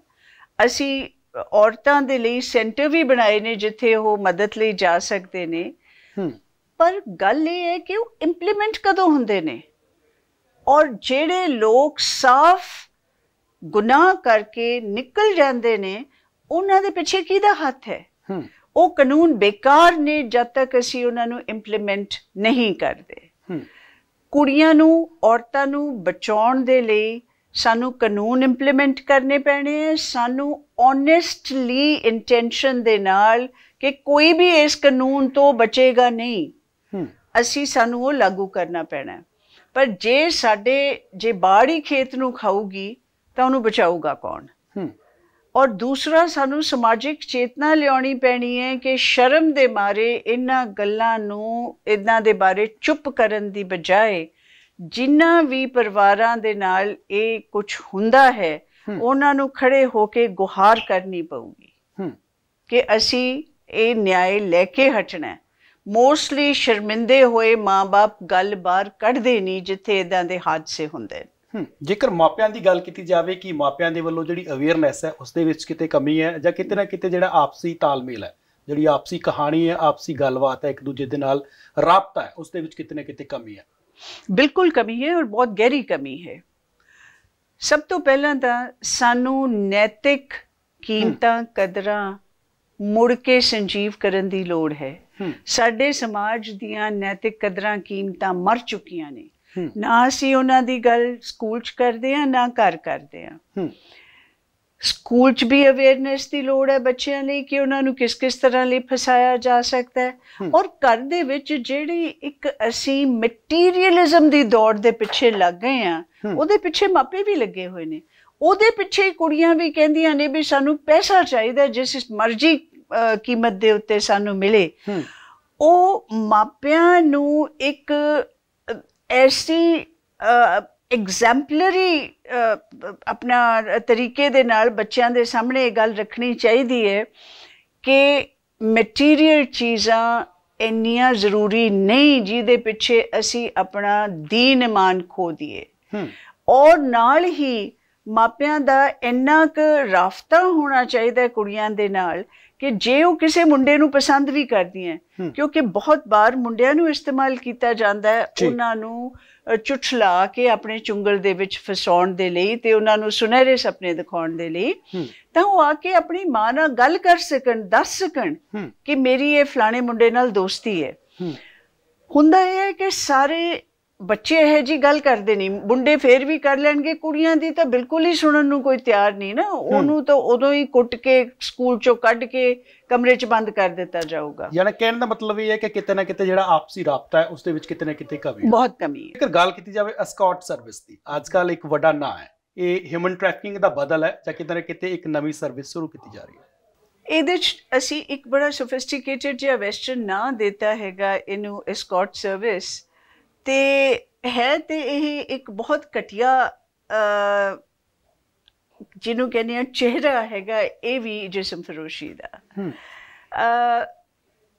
ਅਸੀਂ ਔਰਤਾਂ ਦੇ ਲਈ ਸੈਂਟਰ ਵੀ ਬਣਾਏ ਨੇ ਜਿੱਥੇ ਉਹ ਮਦਦ ਲਈ ਜਾ ਸਕਦੇ ਨੇ ਪਰ ਗੱਲ ਇਹ ਹੈ ਕਿ ਉਹ ਇੰਪਲੀਮੈਂਟ ਕਦੋਂ ਹੁੰਦੇ ਨੇ ਔਰ ਜਿਹੜੇ ਲੋਕ ਸਾਫ਼ ਗੁਨਾਹ ਕਰਕੇ ਨਿਕਲ ਜਾਂਦੇ ਨੇ ਉਹਨਾਂ ਦੇ ਪਿੱਛੇ ਕਿਹਦਾ ਹੱਥ ਹੈ ਉਹ ਕਾਨੂੰਨ ਬੇਕਾਰ ਨੇ ਜਦ ਤੱਕ ਅਸੀਂ ਉਹਨਾਂ ਨੂੰ ਇੰਪਲੀਮੈਂਟ ਨਹੀਂ ਕਰਦੇ ਕੁੜੀਆਂ ਨੂੰ ਔਰਤਾਂ ਨੂੰ ਬਚਾਉਣ ਦੇ ਲਈ ਸਾਨੂੰ ਕਾਨੂੰਨ ਇੰਪਲੀਮੈਂਟ ਕਰਨੇ ਪੈਣੇ ਆ ਸਾਨੂੰ ਓਨੈਸਟਲੀ ਇੰਟੈਂਸ਼ਨ ਦੇ ਨਾਲ ਕਿ ਕੋਈ ਵੀ ਇਸ ਕਾਨੂੰਨ ਤੋਂ ਬਚੇਗਾ ਨਹੀਂ ਅਸੀਂ ਸਾਨੂੰ ਉਹ ਲਾਗੂ ਕਰਨਾ ਪੈਣਾ ਪਰ ਜੇ ਸਾਡੇ ਜੇ ਬਾੜੀ ਖੇਤ ਨੂੰ ਖਾਊਗੀ ਤਾਂ ਉਹਨੂੰ ਬਚਾਊਗਾ ਕੌਣ ਔਰ ਦੂਸਰਾ ਸਾਨੂੰ ਸਮਾਜਿਕ ਚੇਤਨਾ ਲਿਆਉਣੀ ਪੈਣੀ ਹੈ ਕਿ ਸ਼ਰਮ ਦੇ ਮਾਰੇ ਇਹਨਾਂ ਗੱਲਾਂ ਨੂੰ ਇਦਾਂ ਦੇ ਬਾਰੇ ਚੁੱਪ ਕਰਨ ਦੀ ਬਜਾਏ ਜਿਨ੍ਹਾਂ ਵੀ ਪਰਿਵਾਰਾਂ ਦੇ ਨਾਲ ਇਹ ਕੁਝ ਹੁੰਦਾ ਹੈ ਉਹਨਾਂ ਨੂੰ ਖੜੇ ਹੋ ਕੇ ਗੁਹਾਰ ਕਰਨੀ ਪਊਗੀ ਕਿ ਅਸੀਂ ਇਹ ਨਿਆਂ ਲੈ ਕੇ ਹਟਣਾ ਮੋਸਟਲੀ ਸ਼ਰਮਿੰਦੇ ਹੋਏ ਮਾਪੇ ਗੱਲ ਬਾਹਰ ਕੱਢਦੇ ਨਹੀਂ ਜਿੱਥੇ ਇਦਾਂ ਦੇ ਹਾਦਸੇ ਹੁੰਦੇ ਜੇਕਰ ਮਾਪਿਆਂ ਦੀ ਗੱਲ ਕੀਤੀ ਜਾਵੇ ਕਿ ਮਾਪਿਆਂ ਦੇ ਵੱਲੋਂ ਜਿਹੜੀ ਅਵੇਅਰਨੈਸ ਹੈ ਉਸ ਦੇ ਵਿੱਚ ਕਿਤੇ ਕਮੀ ਹੈ ਜਾਂ ਕਿਤੇ ਨਾ ਕਿਤੇ ਜਿਹੜਾ ਆਪਸੀ ਤਾਲਮੇਲ ਹੈ ਜਿਹੜੀ ਆਪਸੀ ਕਹਾਣੀ ਹੈ ਆਪਸੀ ਗੱਲਬਾਤ ਹੈ ਇੱਕ ਦੂਜੇ ਦੇ ਨਾਲ ਰابطਾ ਹੈ ਉਸ ਦੇ ਵਿੱਚ ਕਿਤੇ ਨਾ ਕਿਤੇ ਕਮੀ ਹੈ ਬਿਲਕੁਲ ਕਮੀ ਹੈ ਔਰ ਬਹੁਤ ਗਹਿਰੀ ਕਮੀ ਹੈ ਸਭ ਤੋਂ ਪਹਿਲਾਂ ਤਾਂ ਸਾਨੂੰ ਨੈਤਿਕ ਕੀਮਤਾਂ ਕਦਰਾਂ ਮੁੜ ਕੇ ਸੰਜੀਵ ਕਰਨ ਦੀ ਲੋੜ ਹੈ ਸਾਡੇ ਸਮਾਜ ਦੀਆਂ ਨੈਤਿਕ ਕਦਰਾਂ ਕੀਮਤਾਂ ਮਰ ਚੁੱਕੀਆਂ ਨੇ ਨਾ ਅਸੀਂ ਉਹਨਾਂ ਦੀ ਗੱਲ ਸਕੂਲ 'ਚ ਕਰਦੇ ਆ ਨਾ ਘਰ ਕਰਦੇ ਆ ਸਕੂਲ 'ਚ ਵੀ ਅਵੇਅਰਨੈਸ ਦੀ ਲੋੜ ਹੈ ਬੱਚਿਆਂ ਲਈ ਕਿ ਉਹਨਾਂ ਨੂੰ ਕਿਸ ਕਿਸ ਤਰ੍ਹਾਂ ਲਈ ਫਸਾਇਆ ਜਾ ਸਕਦਾ ਹੈ ਔਰ ਘਰ ਦੇ ਵਿੱਚ ਜਿਹੜੀ ਇੱਕ ਅਸੀਂ ਮਟੀਰੀਅਲਿਜ਼ਮ ਦੀ ਦੌੜ ਦੇ ਪਿੱਛੇ ਲੱਗ ਗਏ ਆ ਉਹਦੇ ਪਿੱਛੇ ਮਾਪੇ ਵੀ ਲੱਗੇ ਹੋਏ ਨੇ ਉਹਦੇ ਪਿੱਛੇ ਕੁੜੀਆਂ ਵੀ ਕਹਿੰਦੀਆਂ ਨੇ ਵੀ ਸਾਨੂੰ ਪੈਸਾ ਚਾਹੀਦਾ ਜਿਸ ਮਰਜ਼ੀ ਕੀਮਤ ਦੇ ਉੱਤੇ ਸਾਨੂੰ ਮਿਲੇ ਉਹ ਮਾਪਿਆਂ ਨੂੰ ਇੱਕ ਐਸੀ ਐਗਜ਼ੈਂਪਲਰੀ ਆਪਣਾ ਤਰੀਕੇ ਦੇ ਨਾਲ ਬੱਚਿਆਂ ਦੇ ਸਾਹਮਣੇ ਇਹ ਗੱਲ ਰੱਖਣੀ ਚਾਹੀਦੀ ਹੈ ਕਿ ਮਟੀਰੀਅਲ ਚੀਜ਼ਾਂ ਇੰਨੀਆਂ ਜ਼ਰੂਰੀ ਨਹੀਂ ਜਿਹਦੇ ਪਿੱਛੇ ਅਸੀਂ ਆਪਣਾ ਦੀਨ ਇਮਾਨ ਖੋ ਦਈਏ ਔਰ ਨਾਲ ਹੀ ਮਾਪਿਆਂ ਦਾ ਇੰਨਾ ਕੁ ਰਾਫਤਾ ਹੋਣਾ ਚਾਹੀਦਾ ਕੁੜੀਆਂ ਦੇ ਨਾਲ ਕਿ ਜੇ ਉਹ ਕਿਸੇ ਮੁੰਡੇ ਨੂੰ ਪਸੰਦ ਵੀ ਕਰਦੀਆਂ ਕਿਉਂਕਿ ਬਹੁਤ ਬਾਰ ਮੁੰਡਿਆਂ ਨੂੰ ਇਸਤੇਮਾਲ ਕੀਤਾ ਜਾਂਦਾ ਹੈ ਉਹਨਾਂ ਨੂੰ ਚੁਟਲਾ ਕੇ ਆਪਣੇ ਚੁੰਗਲ ਦੇ ਵਿੱਚ ਫਸਾਉਣ ਦੇ ਲਈ ਤੇ ਉਹਨਾਂ ਨੂੰ ਸੁਨਹਿਰੇ ਸੁਪਨੇ ਦਿਖਾਉਣ ਦੇ ਲਈ ਤਾਂ ਉਹ ਆ ਕੇ ਆਪਣੀ ਮਾਂ ਨਾਲ ਗੱਲ ਕਰ ਸਕਣ ਦੱਸ ਸਕਣ ਕਿ ਮੇਰੀ ਇਹ ਫਲਾਣੇ ਮੁੰਡੇ ਨਾਲ ਦੋਸਤੀ ਹੈ ਹੁੰਦਾ ਇਹ ਹੈ ਕਿ ਸਾਰੇ ਬੱਚੇ ਇਹ ਜੀ ਗੱਲ ਕਰਦੇ ਨਹੀਂ ਮੁੰਡੇ ਫੇਰ ਵੀ ਕਰ ਲੈਣਗੇ ਕੁੜੀਆਂ ਦੀ ਤਾਂ ਬਿਲਕੁਲ ਹੀ ਸੁਣਨ ਨੂੰ ਕੋਈ ਤਿਆਰ ਨਹੀਂ ਨਾ ਉਹਨੂੰ ਤਾਂ ਉਦੋਂ ਹੀ ਕੁੱਟ ਕੇ ਸਕੂਲ ਚੋਂ ਕੱਢ ਕੇ ਕਮਰੇ 'ਚ ਬੰਦ ਕਰ ਦਿੱਤਾ ਜਾਊਗਾ ਯਾਨੀ ਕਹਿਣ ਦਾ ਮਤਲਬ ਇਹ ਹੈ ਕਿ ਕਿਤੇ ਨਾ ਕਿਤੇ ਜਿਹੜਾ ਆਪਸੀ ਰابطਾ ਹੈ ਉਸ ਦੇ ਵਿੱਚ ਕਿਤੇ ਨਾ ਕਿਤੇ ਕਮੀ ਹੈ ਬਹੁਤ ਕਮੀ ਹੈ ਜੇਕਰ ਗੱਲ ਕੀਤੀ ਜਾਵੇ ਅਸਕਾਟ ਸਰਵਿਸ ਦੀ ਅੱਜ ਕੱਲ ਇੱਕ ਵੱਡਾ ਨਾਂ ਹੈ ਇਹ ਹਿਊਮਨ ਟ੍ਰੈਫਿਕਿੰਗ ਦਾ ਬਦਲ ਹੈ ਜਾਂ ਕਿਤੇ ਨਾ ਕਿਤੇ ਇੱਕ ਨਵੀਂ ਸਰਵਿਸ ਸ਼ੁਰੂ ਕੀਤੀ ਜਾ ਰਹੀ ਹੈ ਇਹਦੇ ਚ ਅਸੀਂ ਇੱਕ ਬੜਾ ਸੋਫਿਸਟੀਕੇਟਿਡ ਜਿਹਾ ਵੈਸਟਰਨ ਨਾਂ ਦਿੱਤਾ ਹੈਗਾ ਇਹਨੂੰ ਐਸਕੌਟ ਸਰਵਿਸ ਤੇ ਹੈ ਤੇ ਇਹ ਇੱਕ ਬਹੁਤ ਘਟਿਆ ਜਿਹਨੂੰ ਕਹਿੰਦੇ ਆ ਚਿਹਰਾ ਹੈਗਾ ਇਹ ਵੀ ਜਿਸਮ ਫਰੋਸ਼ੀ ਦਾ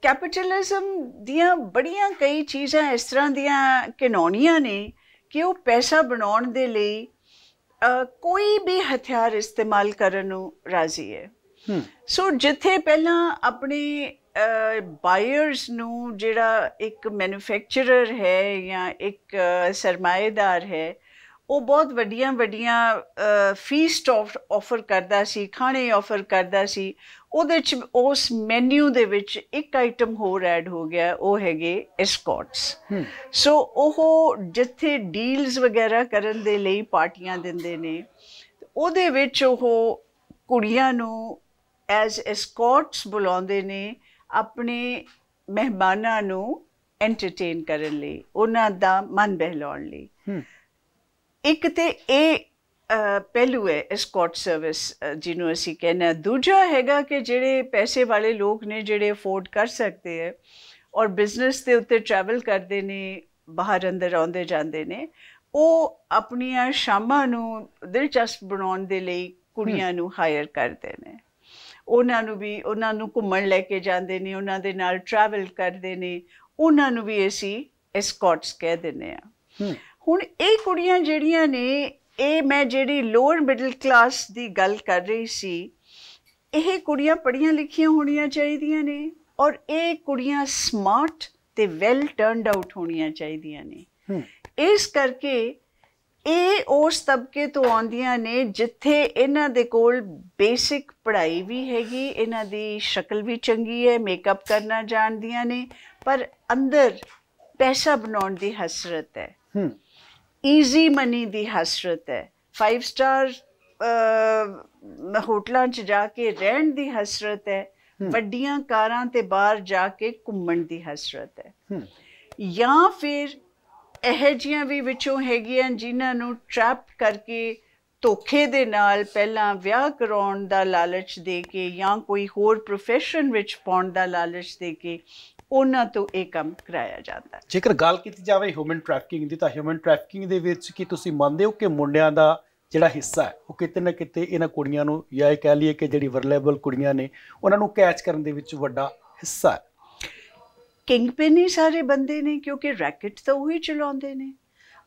ਕੈਪੀਟਲਿਜ਼ਮ ਦੀਆਂ ਬੜੀਆਂ ਕਈ ਚੀਜ਼ਾਂ ਇਸ ਤਰ੍ਹਾਂ ਦੀਆਂ ਕਾਨੂੰਨੀਆਂ ਨੇ ਕਿ ਉਹ ਪੈਸਾ ਬਣਾਉਣ ਦੇ ਲਈ ਕੋਈ ਵੀ ਹਥਿਆਰ ਇਸਤੇਮਾਲ ਕਰਨ ਨੂੰ ਰਾਜ਼ੀ ਹੈ ਸੋ ਜਿੱਥੇ ਪਹਿਲਾਂ ਆਪਣੇ ਬਾਇਰਸ ਨੂੰ ਜਿਹੜਾ ਇੱਕ ਮੈਨੂਫੈਕਚਰਰ ਹੈ ਜਾਂ ਇੱਕ ਸਰਮਾਇਦਾਰ ਹੈ ਉਹ ਬਹੁਤ ਵੱਡੀਆਂ ਵੱਡੀਆਂ ਫੀਸਟ ਆਫਰ ਕਰਦਾ ਸੀ ਖਾਣੇ ਆਫਰ ਕਰਦਾ ਸੀ ਉਹਦੇ ਚ ਉਸ ਮੈਨੂ ਦੇ ਵਿੱਚ ਇੱਕ ਆਈਟਮ ਹੋਰ ਐਡ ਹੋ ਗਿਆ ਉਹ ਹੈਗੇ ਐਸਕੋਟਸ ਸੋ ਉਹ ਜਿੱਥੇ ਡੀਲਸ ਵਗੈਰਾ ਕਰਨ ਦੇ ਲਈ ਪਾਰਟੀਆਂ ਦਿੰਦੇ ਨੇ ਉਹਦੇ ਵਿੱਚ ਉਹ ਕੁੜੀਆਂ ਨੂੰ ਐਸ ਐਸਕੋਟਸ ਬੁਲਾਉਂਦੇ ਨੇ ਆਪਣੇ ਮਹਿਮਾਨਾਂ ਨੂੰ ਐਂਟਰਟੇਨ ਕਰਨ ਲਈ ਉਹਨਾਂ ਦਾ ਮਨ ਬਹਿਲਾਉਣ ਲਈ ਇੱਕ ਤੇ ਇਹ ਪਹਿਲੂ ਹੈ ਸਕਾਟ ਸਰਵਿਸ ਜਿਹਨੂੰ ਅਸੀਂ ਕਹਿੰਦੇ ਦੂਜਾ ਹੈਗਾ ਕਿ ਜਿਹੜੇ ਪੈਸੇ ਵਾਲੇ ਲੋਕ ਨੇ ਜਿਹੜੇ ਅਫੋਰਡ ਕਰ ਸਕਦੇ ਹੈ ਔਰ ਬਿਜ਼ਨਸ ਦੇ ਉੱਤੇ ਟਰੈਵਲ ਕਰਦੇ ਨੇ ਬਾਹਰ ਅੰਦਰ ਆਉਂਦੇ ਜਾਂਦੇ ਨੇ ਉਹ ਆਪਣੀਆਂ ਸ਼ਾਮਾਂ ਨੂੰ ਦਿਲਚਸਪ ਬਣਾਉਣ ਦੇ ਲਈ ਕੁੜੀਆਂ ਨੂੰ ਹਾਇਰ ਕਰਦੇ ਨੇ ਉਹਨਾਂ ਨੂੰ ਵੀ ਉਹਨਾਂ ਨੂੰ ਘੁੰਮਣ ਲੈ ਕੇ ਜਾਂਦੇ ਨੇ ਉਹਨਾਂ ਦੇ ਨਾਲ ਟਰੈਵਲ ਕਰਦੇ ਨੇ ਉਹਨਾਂ ਨੂੰ ਵੀ ਅਸੀਂ ਐਸਕੌਟਸ ਕਹਿ ਦਿੰਦੇ ਆ ਹੁਣ ਇਹ ਕੁੜੀਆਂ ਜਿਹੜੀਆਂ ਨੇ ਇਹ ਮੈਂ ਜਿਹੜੀ ਲੋਅਰ ਮਿਡਲ ਕਲਾਸ ਦੀ ਗੱਲ ਕਰ ਰਹੀ ਸੀ ਇਹ ਕੁੜੀਆਂ ਪੜੀਆਂ ਲਿਖੀਆਂ ਹੋਣੀਆਂ ਚਾਹੀਦੀਆਂ ਨੇ ਔਰ ਇਹ ਕੁੜੀਆਂ ਸਮਾਰਟ ਤੇ ਵੈਲ ਟਰਨਡ ਆਊਟ ਹੋਣੀਆਂ ਚਾਹੀਦੀਆਂ ਨੇ ਇਸ ਕਰਕੇ ਇਹ ਉਸ ਤਬਕੇ ਤੋਂ ਆਉਂਦੀਆਂ ਨੇ ਜਿੱਥੇ ਇਹਨਾਂ ਦੇ ਕੋਲ ਬੇਸਿਕ ਪੜ੍ਹਾਈ ਵੀ ਹੈਗੀ ਇਹਨਾਂ ਦੀ ਸ਼ਕਲ ਵੀ ਚੰਗੀ ਹੈ ਮੇਕਅਪ ਕਰਨਾ ਜਾਣਦੀਆਂ ਨੇ ਪਰ ਅੰਦਰ ਪੈਸਾ ਬਣਾਉਣ ਦੀ ਹਸਰਤ ਹੈ ਹਮ ਈਜ਼ੀ ਮਨੀ ਦੀ ਹਸਰਤ ਹੈ 5 ਸਟਾਰ ਹੋਟਲਾਂ 'ਚ ਜਾ ਕੇ ਰਹਿਣ ਦੀ ਹਸਰਤ ਹੈ ਵੱਡੀਆਂ ਕਾਰਾਂ ਤੇ ਬਾਹਰ ਜਾ ਕੇ ਘੁੰਮਣ ਦੀ ਹਸਰਤ ਹੈ ਜਾਂ ਫਿਰ ਇਹ ਜੀਆਂ ਵੀ ਵਿੱਚੋਂ ਹੈਗੀਆਂ ਜਿਨ੍ਹਾਂ ਨੂੰ ਟ੍ਰੈਪ ਕਰਕੇ ਧੋਖੇ ਦੇ ਨਾਲ ਪਹਿਲਾਂ ਵਿਆਹ ਕਰਾਉਣ ਦਾ ਲਾਲਚ ਦੇ ਕੇ ਜਾਂ ਕੋਈ ਹੋਰ profession ਵਿੱਚ ਪਾਉਣ ਦਾ ਲਾਲਚ ਦੇ ਕੇ ਉਹਨਾਂ ਤੋਂ ਇਹ ਕੰਮ ਕਰਾਇਆ ਜਾਂਦਾ ਜੇਕਰ ਗੱਲ ਕੀਤੀ ਜਾਵੇ ਹਿਊਮਨ ਟ੍ਰੈਫਿਕਿੰਗ ਦੀ ਤਾਂ ਹਿਊਮਨ ਟ੍ਰੈਫਿਕਿੰਗ ਦੇ ਵਿੱਚ ਕੀ ਤੁਸੀਂ ਮੰਨਦੇ ਹੋ ਕਿ ਮੁੰਡਿਆਂ ਦਾ ਜਿਹੜਾ ਹਿੱਸਾ ਹੈ ਉਹ ਕਿਤੇ ਨਾ ਕਿਤੇ ਇਹਨਾਂ ਕੁੜੀਆਂ ਨੂੰ ਜਾਂ ਇਹ ਕਹਿ ਲਈਏ ਕਿ ਜਿਹੜੀ ਵਰਲੇਬਲ ਕੁੜੀਆਂ ਨੇ ਉਹਨਾਂ ਨੂੰ ਕੈਚ ਕਰਨ ਦੇ ਵਿੱਚ ਵੱਡਾ ਹਿੱਸਾ ਹੈ ਕਿੰਗ ਪਿਨ ਹੀ ਸਾਰੇ ਬੰਦੇ ਨੇ ਕਿਉਂਕਿ ਰੈਕਟ ਤਾਂ ਉਹੀ ਚਲਾਉਂਦੇ ਨੇ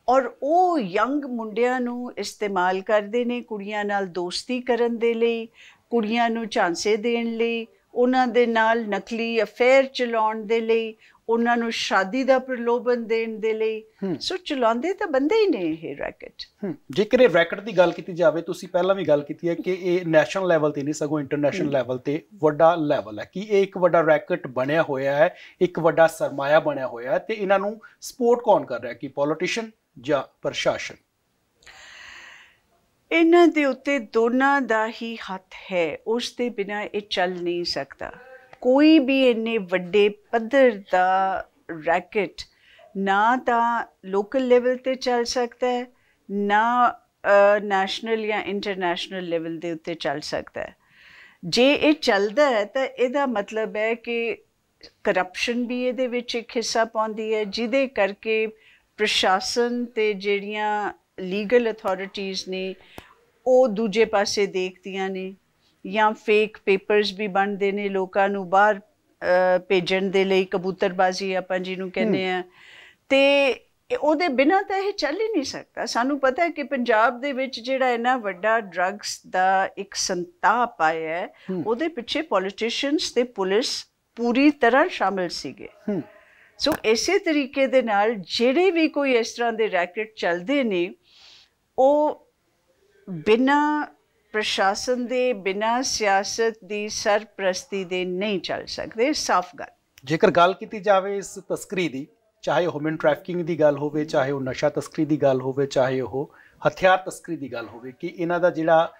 ਔਰ ਉਹ ਯੰਗ ਮੁੰਡਿਆਂ ਨੂੰ ਇਸਤੇਮਾਲ ਕਰਦੇ ਨੇ ਕੁੜੀਆਂ ਨਾਲ ਦੋਸਤੀ ਕਰਨ ਦੇ ਲਈ ਕੁੜੀਆਂ ਨੂੰ ਚਾਂਸੇ ਦੇਣ ਲਈ ਉਹਨਾਂ ਦੇ ਨਾਲ ਨਕਲੀ ਅਫੇਅਰ ਚਲਾਉਣ ਦੇ ਲਈ ਉਹਨਾਂ ਨੂੰ ਸ਼ਾਦੀ ਦਾ ਪ੍ਰਲੋਭਨ ਦੇਣ ਦੇ ਲਈ ਸੋ ਚਲਾਉਂਦੇ ਤਾਂ ਬੰਦੇ ਹੀ ਨੇ ਇਹ ਰੈਕਟ ਜੇਕਰ ਇਹ ਰੈਕਟ ਦੀ ਗੱਲ ਕੀਤੀ ਜਾਵੇ ਤੁਸੀਂ ਪਹਿਲਾਂ ਵੀ ਗੱਲ ਕੀਤੀ ਹੈ ਕਿ ਇਹ ਨੈਸ਼ਨਲ ਲੈਵਲ ਤੇ ਨਹੀਂ ਸਗੋਂ ਇੰਟਰਨੈਸ਼ਨਲ ਲੈਵਲ ਤੇ ਵੱਡਾ ਲੈਵਲ ਹੈ ਕਿ ਇਹ ਇੱਕ ਵੱਡਾ ਰੈਕਟ ਬਣਿਆ ਹੋਇਆ ਹੈ ਇੱਕ ਵੱਡਾ ਸਰਮਾਇਆ ਬਣਿਆ ਹੋਇਆ ਹੈ ਤੇ ਇਹਨਾਂ ਨੂੰ ਸਪੋਰਟ ਕੌਣ ਕਰ ਰਿਹਾ ਕਿ ਪੋਲੀਟੀਸ਼ੀਅਨ ਜਾਂ ਪ੍ਰਸ਼ਾਸਨ ਇਹਨਾਂ ਦੇ ਉੱਤੇ ਦੋਨਾਂ ਦਾ ਹੀ ਹੱਥ ਹੈ ਉਸ ਦੇ ਬਿਨਾ ਇਹ ਚੱਲ ਨਹੀਂ ਸਕਦਾ ਕੋਈ ਵੀ ਇੰਨੇ ਵੱਡੇ ਪੱਧਰ ਦਾ ਰੈਕਟ ਨਾ ਤਾਂ ਲੋਕਲ ਲੈਵਲ ਤੇ ਚੱਲ ਸਕਦਾ ਹੈ ਨਾ ਨੈਸ਼ਨਲ ਜਾਂ ਇੰਟਰਨੈਸ਼ਨਲ ਲੈਵਲ ਦੇ ਉੱਤੇ ਚੱਲ ਸਕਦਾ ਹੈ ਜੇ ਇਹ ਚੱਲਦਾ ਹੈ ਤਾਂ ਇਹਦਾ ਮਤਲਬ ਹੈ ਕਿ ਕਰਪਸ਼ਨ ਵੀ ਇਹਦੇ ਵਿੱਚ ਇੱਕ ਹਿੱਸਾ ਪਾਉਂਦੀ ਹੈ ਜਿਹਦੇ ਕਰਕੇ ਪ੍ਰਸ਼ਾਸਨ ਤੇ ਜਿਹੜੀਆਂ ਲੀਗਲ ਅਥਾਰਟੀਆਂ ਨੇ ਉਹ ਦੂਜੇ ਪਾਸੇ ਦੇਖਦੀਆਂ ਨੇ ਜਾਂ ਫੇਕ ਪੇਪਰਸ ਵੀ ਬਣਦੇ ਨੇ ਲੋਕਾਂ ਨੂੰ ਬਾਹਰ ਭੇਜਣ ਦੇ ਲਈ ਕਬੂਤਰਬਾਜ਼ੀ ਆਪਾਂ ਜਿਹਨੂੰ ਕਹਿੰਦੇ ਆ ਤੇ ਉਹਦੇ ਬਿਨਾ ਤਾਂ ਇਹ ਚੱਲ ਹੀ ਨਹੀਂ ਸਕਦਾ ਸਾਨੂੰ ਪਤਾ ਹੈ ਕਿ ਪੰਜਾਬ ਦੇ ਵਿੱਚ ਜਿਹੜਾ ਇਹਨਾਂ ਵੱਡਾ ਡਰੱਗਸ ਦਾ ਇੱਕ ਸੰਤਾਪ ਆਇਆ ਹੈ ਉਹਦੇ ਪਿੱਛੇ ਪੋਲਿਟਿਸ਼ੀਅਨਸ ਤੇ ਪੁਲਿਸ ਪੂਰੀ ਤਰ੍ਹਾਂ ਸ਼ਾਮਿਲ ਸੀਗੇ ਸੋ ਇਸੇ ਤਰੀਕੇ ਦੇ ਨਾਲ ਜਿਹੜੇ ਵੀ ਕੋਈ ਇਸ ਤਰ੍ਹਾਂ ਦੇ ਰੈਕਟ ਚੱਲਦੇ ਨੇ ਉਹ ਬਿਨਾਂ ਪ੍ਰਸ਼ਾਸਨ ਦੇ ਬਿਨਾਂ ਸਿਆਸਤ ਦੀ ਸਰਪ੍ਰਸਤੀ ਦੇ ਨਹੀਂ ਚੱਲ ਸਕਦੇ ਸਾਫ਼ ਗੱਲ ਜੇਕਰ ਗੱਲ ਕੀਤੀ ਜਾਵੇ ਇਸ ਤਸਕਰੀ ਦੀ ਚਾਹੇ ਹਿਊਮਨ ਟ੍ਰੈਫਿਕਿੰਗ ਦੀ ਗੱਲ ਹੋਵੇ ਚਾਹੇ ਉਹ ਨਸ਼ਾ ਤਸਕਰੀ ਦੀ ਗੱਲ ਹੋਵੇ ਚਾਹੇ ਉਹ ਹਥਿਆਰ ਤਸਕਰੀ ਦੀ ਗੱਲ ਹੋਵੇ ਕਿ ਇਹਨਾਂ ਦਾ ਜਿਹੜਾ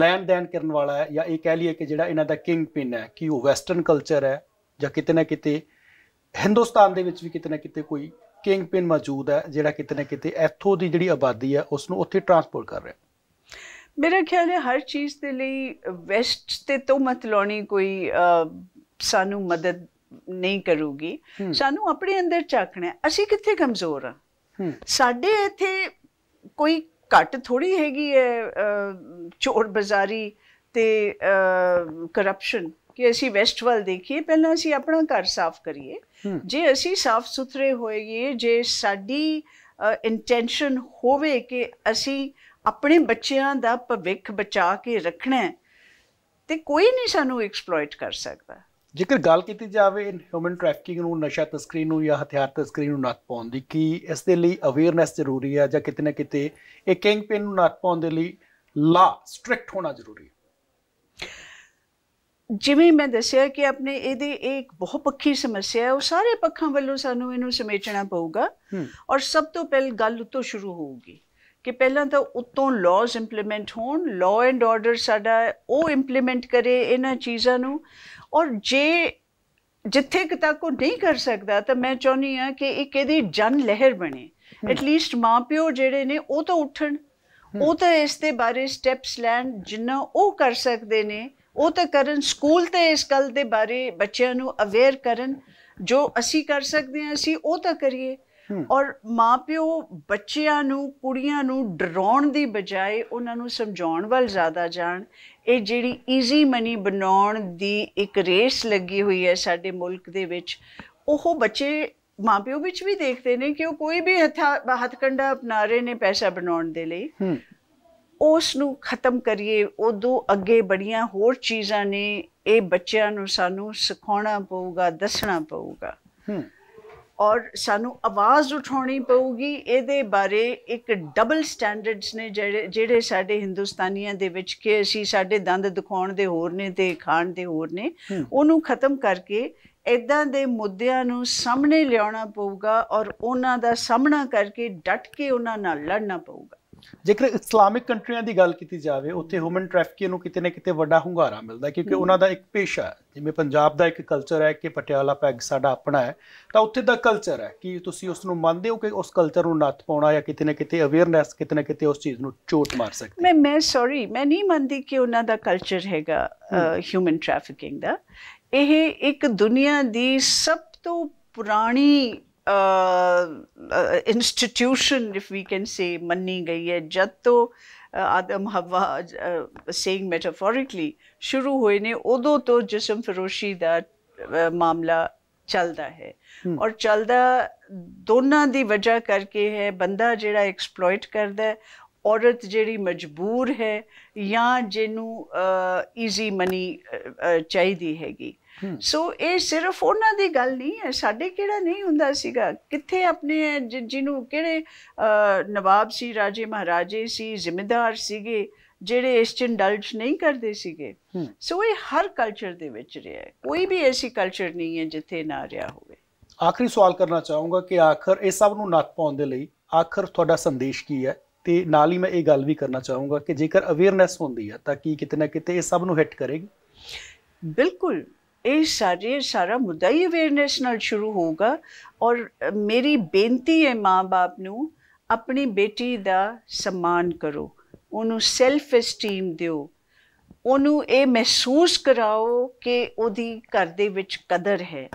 ਲੈਣ ਦੇਣ ਕਰਨ ਵਾਲਾ ਹੈ ਜਾਂ ਇਹ ਕਹਿ ਲਈਏ ਕਿ ਜਿਹੜਾ ਇਹਨਾਂ ਦਾ ਕਿੰਗ ਪਿਨ ਹੈ ਕਿ ਉਹ ਵੈਸਟਰਨ ਕਲਚਰ ਹੈ ਜਾਂ ਕਿਤੇ ਨਾ ਕਿਤੇ ਹਿੰਦੁਸਤਾਨ ਦੇ ਵਿੱਚ ਵੀ ਕਿਤੇ ਨਾ ਕਿਤੇ ਕੋਈ ਕਿੰਗ ਪਿਨ ਮੌਜੂਦ ਹੈ ਜਿਹੜਾ ਕਿਤੇ ਨਾ ਕਿਤੇ ਇੱਥੋਂ ਦੀ ਜਿਹੜੀ ਆਬਾਦੀ ਹੈ ਉਸ ਨੂੰ ਉੱਥੇ ਟਰਾਂਸਪੋਰਟ ਕਰ ਰਿਹਾ ਮੇਰੇ ਖਿਆਲ ਹੈ ਹਰ ਚੀਜ਼ ਦੇ ਲਈ ਵੈਸਟ ਤੇ ਤੋਂ ਲੋਣੀ ਕੋਈ ਸਾਨੂੰ ਮਦਦ ਨਹੀਂ ਕਰੂਗੀ ਸਾਨੂੰ ਆਪਣੇ ਅੰਦਰ ਚੱਕਣਾ ਅਸੀਂ ਕਿੱਥੇ ਕਮਜ਼ੋਰ ਆ ਸਾਡੇ ਇੱਥੇ ਕੋਈ ਘੱਟ ਥੋੜੀ ਹੈਗੀ ਹੈ ਚੋਰ ਬਾਜ਼ਾਰੀ ਤੇ ਕਰਪਸ਼ਨ ਕਿ ਅਸੀਂ ਵੈਸਟ ਵੱਲ ਦੇਖੀਏ ਪਹਿਲਾਂ ਅਸੀਂ ਆਪਣਾ ਘਰ ਸਾਫ਼ ਕਰੀਏ ਜੇ ਅਸੀਂ ਸਾਫ਼ ਸੁਥਰੇ ਹੋਏਗੇ ਜੇ ਸਾਡੀ ਇੰਟੈਂਸ਼ਨ ਹੋਵੇ ਕਿ ਅਸੀਂ ਆਪਣੇ ਬੱਚਿਆਂ ਦਾ ਭਵਿੱਖ ਬਚਾ ਕੇ ਰੱਖਣਾ ਤੇ ਕੋਈ ਨਹੀਂ ਸਾਨੂੰ ਐਕਸਪਲੋਇਟ ਕਰ ਸਕਦਾ ਜੇਕਰ ਗੱਲ ਕੀਤੀ ਜਾਵੇ ਹਿਊਮਨ ਟ੍ਰੈਫਿਕਿੰਗ ਨੂੰ ਨਸ਼ਾ ਤਸਕਰੀ ਨੂੰ ਜਾਂ ਹਥਿਆਰ ਤਸਕਰੀ ਨੂੰ ਨਾਕ ਪਾਉਣ ਦੀ ਕੀ ਇਸ ਦੇ ਲਈ ਅਵੇਅਰਨੈਸ ਜ਼ਰੂਰੀ ਹੈ ਜਾਂ ਕਿਤੇ ਨਾ ਕਿਤੇ ਇਹ ਕਿੰਗ ਪਿੰਨ ਨੂੰ ਨਾਕ ਪਾਉਣ ਦੇ ਲਈ ਲਾ ਸਟ੍ਰਿਕਟ ਹੋਣਾ ਜ਼ਰੂਰੀ ਹੈ ਜਿਵੇਂ ਮੈਂ ਦੱਸਿਆ ਕਿ ਆਪਣੇ ਇਹਦੀ ਇੱਕ ਬਹੁਤ ਪੱਖੀ ਸਮੱਸਿਆ ਹੈ ਉਹ ਸਾਰੇ ਪੱਖਾਂ ਵੱਲੋਂ ਸਾਨੂੰ ਇਹਨੂੰ ਸਮੇਟਣਾ ਪਊਗਾ ਔਰ ਸਭ ਤੋਂ ਪਹਿਲ ਗੱਲ ਉਤੋਂ ਸ਼ੁਰੂ ਹੋਊਗੀ ਕਿ ਪਹਿਲਾਂ ਤਾਂ ਉਤੋਂ ਲਾਜ਼ ਇੰਪਲੀਮੈਂਟ ਹੋਣ ਲਾਅ ਐਂਡ ਆਰਡਰ ਸਾਡਾ ਉਹ ਇੰਪਲੀਮੈਂਟ ਕਰੇ ਇਹਨਾਂ ਚੀਜ਼ਾਂ ਨੂੰ ਔਰ ਜੇ ਜਿੱਥੇ ਤੱਕ ਉਹ ਨਹੀਂ ਕਰ ਸਕਦਾ ਤਾਂ ਮੈਂ ਚਾਹੁੰਦੀ ਆ ਕਿ ਇੱਕ ਇਹਦੀ ਜਨ ਲਹਿਰ ਬਣੇ ਮਾਂ ਮਾਪਿਓ ਜਿਹੜੇ ਨੇ ਉਹ ਤਾਂ ਉੱਠਣ ਉਹ ਤਾਂ ਇਸ ਦੇ ਬਾਰੇ ਸਟੈਪਸ ਲੈਣ ਜਿੰਨਾ ਉਹ ਕਰ ਸਕਦੇ ਨੇ ਉਹ ਤਾਂ ਕਰਨ ਸਕੂਲ ਤੇ ਇਸ ਗੱਲ ਦੇ ਬਾਰੇ ਬੱਚਿਆਂ ਨੂੰ ਅਵੇਅਰ ਕਰਨ ਜੋ ਅਸੀਂ ਕਰ ਸਕਦੇ ਹਾਂ ਅਸੀਂ ਉਹ ਤਾਂ ਕਰੀਏ ਔਰ ਮਾਪਿਓ ਬੱਚਿਆਂ ਨੂੰ ਕੁੜੀਆਂ ਨੂੰ ਡਰਾਉਣ ਦੀ ਬਜਾਏ ਉਹਨਾਂ ਨੂੰ ਸਮਝਾਉਣ ਵੱਲ ਜ਼ਿਆਦਾ ਜਾਣ ਇਹ ਜਿਹੜੀ ਈਜ਼ੀ ਮਨੀ ਬਣਾਉਣ ਦੀ ਇੱਕ ਰੇਸ ਲੱਗੀ ਹੋਈ ਹੈ ਸਾਡੇ ਮੁਲਕ ਦੇ ਵਿੱਚ ਉਹ ਬੱਚੇ ਮਾਪਿਓ ਵਿੱਚ ਵੀ ਦੇਖਦੇ ਨੇ ਕਿ ਉਹ ਕੋਈ ਵੀ ਹੱਥ ਹੱਥਕੰਡਾ ਅਪਣਾ ਰਹੇ ਨੇ ਪੈਸਾ ਬਣਾਉਣ ਦੇ ਲਈ ਉਸ ਨੂੰ ਖਤਮ ਕਰੀਏ ਉਦੋਂ ਅੱਗੇ ਬੜੀਆਂ ਹੋਰ ਚੀਜ਼ਾਂ ਨੇ ਇਹ ਬੱਚਿਆਂ ਨੂੰ ਸਾਨੂੰ ਸਿਖਾਉਣਾ ਪਊਗਾ ਦੱਸਣਾ ਪਊਗਾ ਔਰ ਸਾਨੂੰ ਆਵਾਜ਼ ਉਠਾਉਣੀ ਪਊਗੀ ਇਹਦੇ ਬਾਰੇ ਇੱਕ ਡਬਲ ਸਟੈਂਡਰਡਸ ਨੇ ਜਿਹੜੇ ਜਿਹੜੇ ਸਾਡੇ ਹਿੰਦੁਸਤਾਨੀਆਂ ਦੇ ਵਿੱਚ ਕਿ ਅਸੀਂ ਸਾਡੇ ਦੰਦ ਦਿਖਾਉਣ ਦੇ ਹੋਰ ਨੇ ਤੇ ਖਾਣ ਦੇ ਹੋਰ ਨੇ ਉਹਨੂੰ ਖਤਮ ਕਰਕੇ ਇਦਾਂ ਦੇ ਮੁੱਦਿਆਂ ਨੂੰ ਸਾਹਮਣੇ ਲਿਆਉਣਾ ਪਊਗਾ ਔਰ ਉਹਨਾਂ ਦਾ ਸਾਹਮਣਾ ਕਰਕੇ ਡਟ ਕੇ ਉਹਨਾਂ ਨਾਲ ਲੜਨਾ ਪਊਗਾ ਜੇਕਰ ਇਸਲਾਮਿਕ ਕੰਟਰੀਆਂ ਦੀ ਗੱਲ ਕੀਤੀ ਜਾਵੇ ਉੱਥੇ ਹਿਊਮਨ ਟ੍ਰੈਫਿਕਿੰਗ ਨੂੰ ਕਿਤੇ ਨਾ ਕਿਤੇ ਵੱਡਾ ਹੁੰਗਾਰਾ ਮਿਲਦਾ ਕਿਉਂਕਿ ਉਹਨਾਂ ਦਾ ਇੱਕ ਪੇਸ਼ਾ ਜਿਵੇਂ ਪੰਜਾਬ ਦਾ ਇੱਕ ਕਲਚਰ ਹੈ ਕਿ ਪਟਿਆਲਾ ਪੈਗ ਸਾਡਾ ਆਪਣਾ ਹੈ ਤਾਂ ਉੱਥੇ ਦਾ ਕਲਚਰ ਹੈ ਕਿ ਤੁਸੀਂ ਉਸ ਨੂੰ ਮੰਨਦੇ ਹੋ ਕਿ ਉਸ ਕਲਚਰ ਨੂੰ ਨੱਥ ਪਾਉਣਾ ਜਾਂ ਕਿਤੇ ਨਾ ਕਿਤੇ ਅਵੇਅਰਨੈਸ ਕਿਤੇ ਨਾ ਕਿਤੇ ਉਸ ਚੀਜ਼ ਨੂੰ ਚੋਟ ਮਾਰ ਸਕਦੇ ਮੈਂ ਮੈਂ ਸੌਰੀ ਮੈਂ ਨਹੀਂ ਮੰਨਦੀ ਕਿ ਉਹਨਾਂ ਦਾ ਕਲਚਰ ਹੈਗਾ ਹਿਊਮਨ ਟ੍ਰੈਫਿਕਿੰਗ ਦਾ ਇਹ ਇੱਕ ਦੁਨੀਆ ਦੀ ਸਭ ਤੋਂ ਪੁਰਾਣੀ institution if we can say ਮੰਨੀ ਗਈ ਹੈ ਜਦ ਤੋਂ ਆਦਮ ਹਵਾ ਸੇਇੰਗ ਮੈਟਾਫੋਰਿਕਲੀ ਸ਼ੁਰੂ ਹੋਏ ਨੇ ਉਦੋਂ ਤੋਂ ਜਿਸਮ ਫਰੋਸ਼ੀ ਦਾ ਮਾਮਲਾ ਚੱਲਦਾ ਹੈ ਔਰ ਚੱਲਦਾ ਦੋਨਾਂ ਦੀ ਵਜ੍ਹਾ ਕਰਕੇ ਹੈ ਬੰਦਾ ਜਿਹੜਾ ਐਕਸਪਲੋਇਟ ਕਰਦਾ ਹੈ ਔਰਤ ਜਿਹੜੀ ਮਜਬੂਰ ਹੈ ਜਾਂ ਜਿਹਨੂੰ ਈਜ਼ੀ ਮਨੀ ਚਾਹੀਦੀ ਹੈਗੀ ਸੋ ਇਹ ਸਿਰਫ ਉਹਨਾਂ ਦੀ ਗੱਲ ਨਹੀਂ ਹੈ ਸਾਡੇ ਕਿਹੜਾ ਨਹੀਂ ਹੁੰਦਾ ਸੀਗਾ ਕਿੱਥੇ ਆਪਣੇ ਜਿਹਨੂੰ ਕਿਹੜੇ ਨਵਾਬ ਸੀ ਰਾਜੇ ਮਹਾਰਾਜੇ ਸੀ ਜ਼ਿੰਮੇਦਾਰ ਸੀਗੇ ਜਿਹੜੇ ਇਸ ਚ ਡਲਜ ਨਹੀਂ ਕਰਦੇ ਸੀਗੇ ਸੋ ਇਹ ਹਰ ਕਲਚਰ ਦੇ ਵਿੱਚ ਰਿਹਾ ਹੈ ਕੋਈ ਵੀ ਐਸੀ ਕਲਚਰ ਨਹੀਂ ਹੈ ਜਿੱਥੇ ਨਾ ਰਿਹਾ ਹੋਵੇ ਆਖਰੀ ਸਵਾਲ ਕਰਨਾ ਚਾਹੂੰਗਾ ਕਿ ਆਖਰ ਇਹ ਸਭ ਨੂੰ ਨੱਥ ਪਾਉਣ ਦੇ ਲਈ ਆਖਰ ਤੁਹਾਡਾ ਸੰਦੇਸ਼ ਕੀ ਹੈ ਤੇ ਨਾਲ ਹੀ ਮੈਂ ਇਹ ਗੱਲ ਵੀ ਕਰਨਾ ਚਾਹੂੰਗਾ ਕਿ ਜੇਕਰ ਅਵੇਅਰਨੈਸ ਹੁੰਦੀ ਹੈ ਤਾਂ ਕੀ ਕਿਤੇ ਨਾ ਕਿਤੇ ਇਹ ਸਭ ਨੂੰ ਹਿੱਟ ਕਰੇਗੀ ਬਿਲਕੁਲ ਇਹ ਸਾਰੇ ਸਾਰਾ ਮੁੱਦਾ ਹੀ ਅਵੇਅਰਨੈਸ ਨਾਲ ਸ਼ੁਰੂ ਹੋਊਗਾ ਔਰ ਮੇਰੀ ਬੇਨਤੀ ਹੈ ਮਾਪੇ ਨੂੰ ਆਪਣੀ ਬੇਟੀ ਦਾ ਸਨਮਾਨ ਕਰੋ ਉਹਨੂੰ ਸੈਲਫ ਐਸਟੀਮ ਦਿਓ ਉਹਨੂੰ ਇਹ ਮਹਿਸੂਸ ਕਰਾਓ ਕਿ ਉਹਦੀ ਘਰ ਦੇ ਵਿੱਚ ਕਦਰ ਹੈ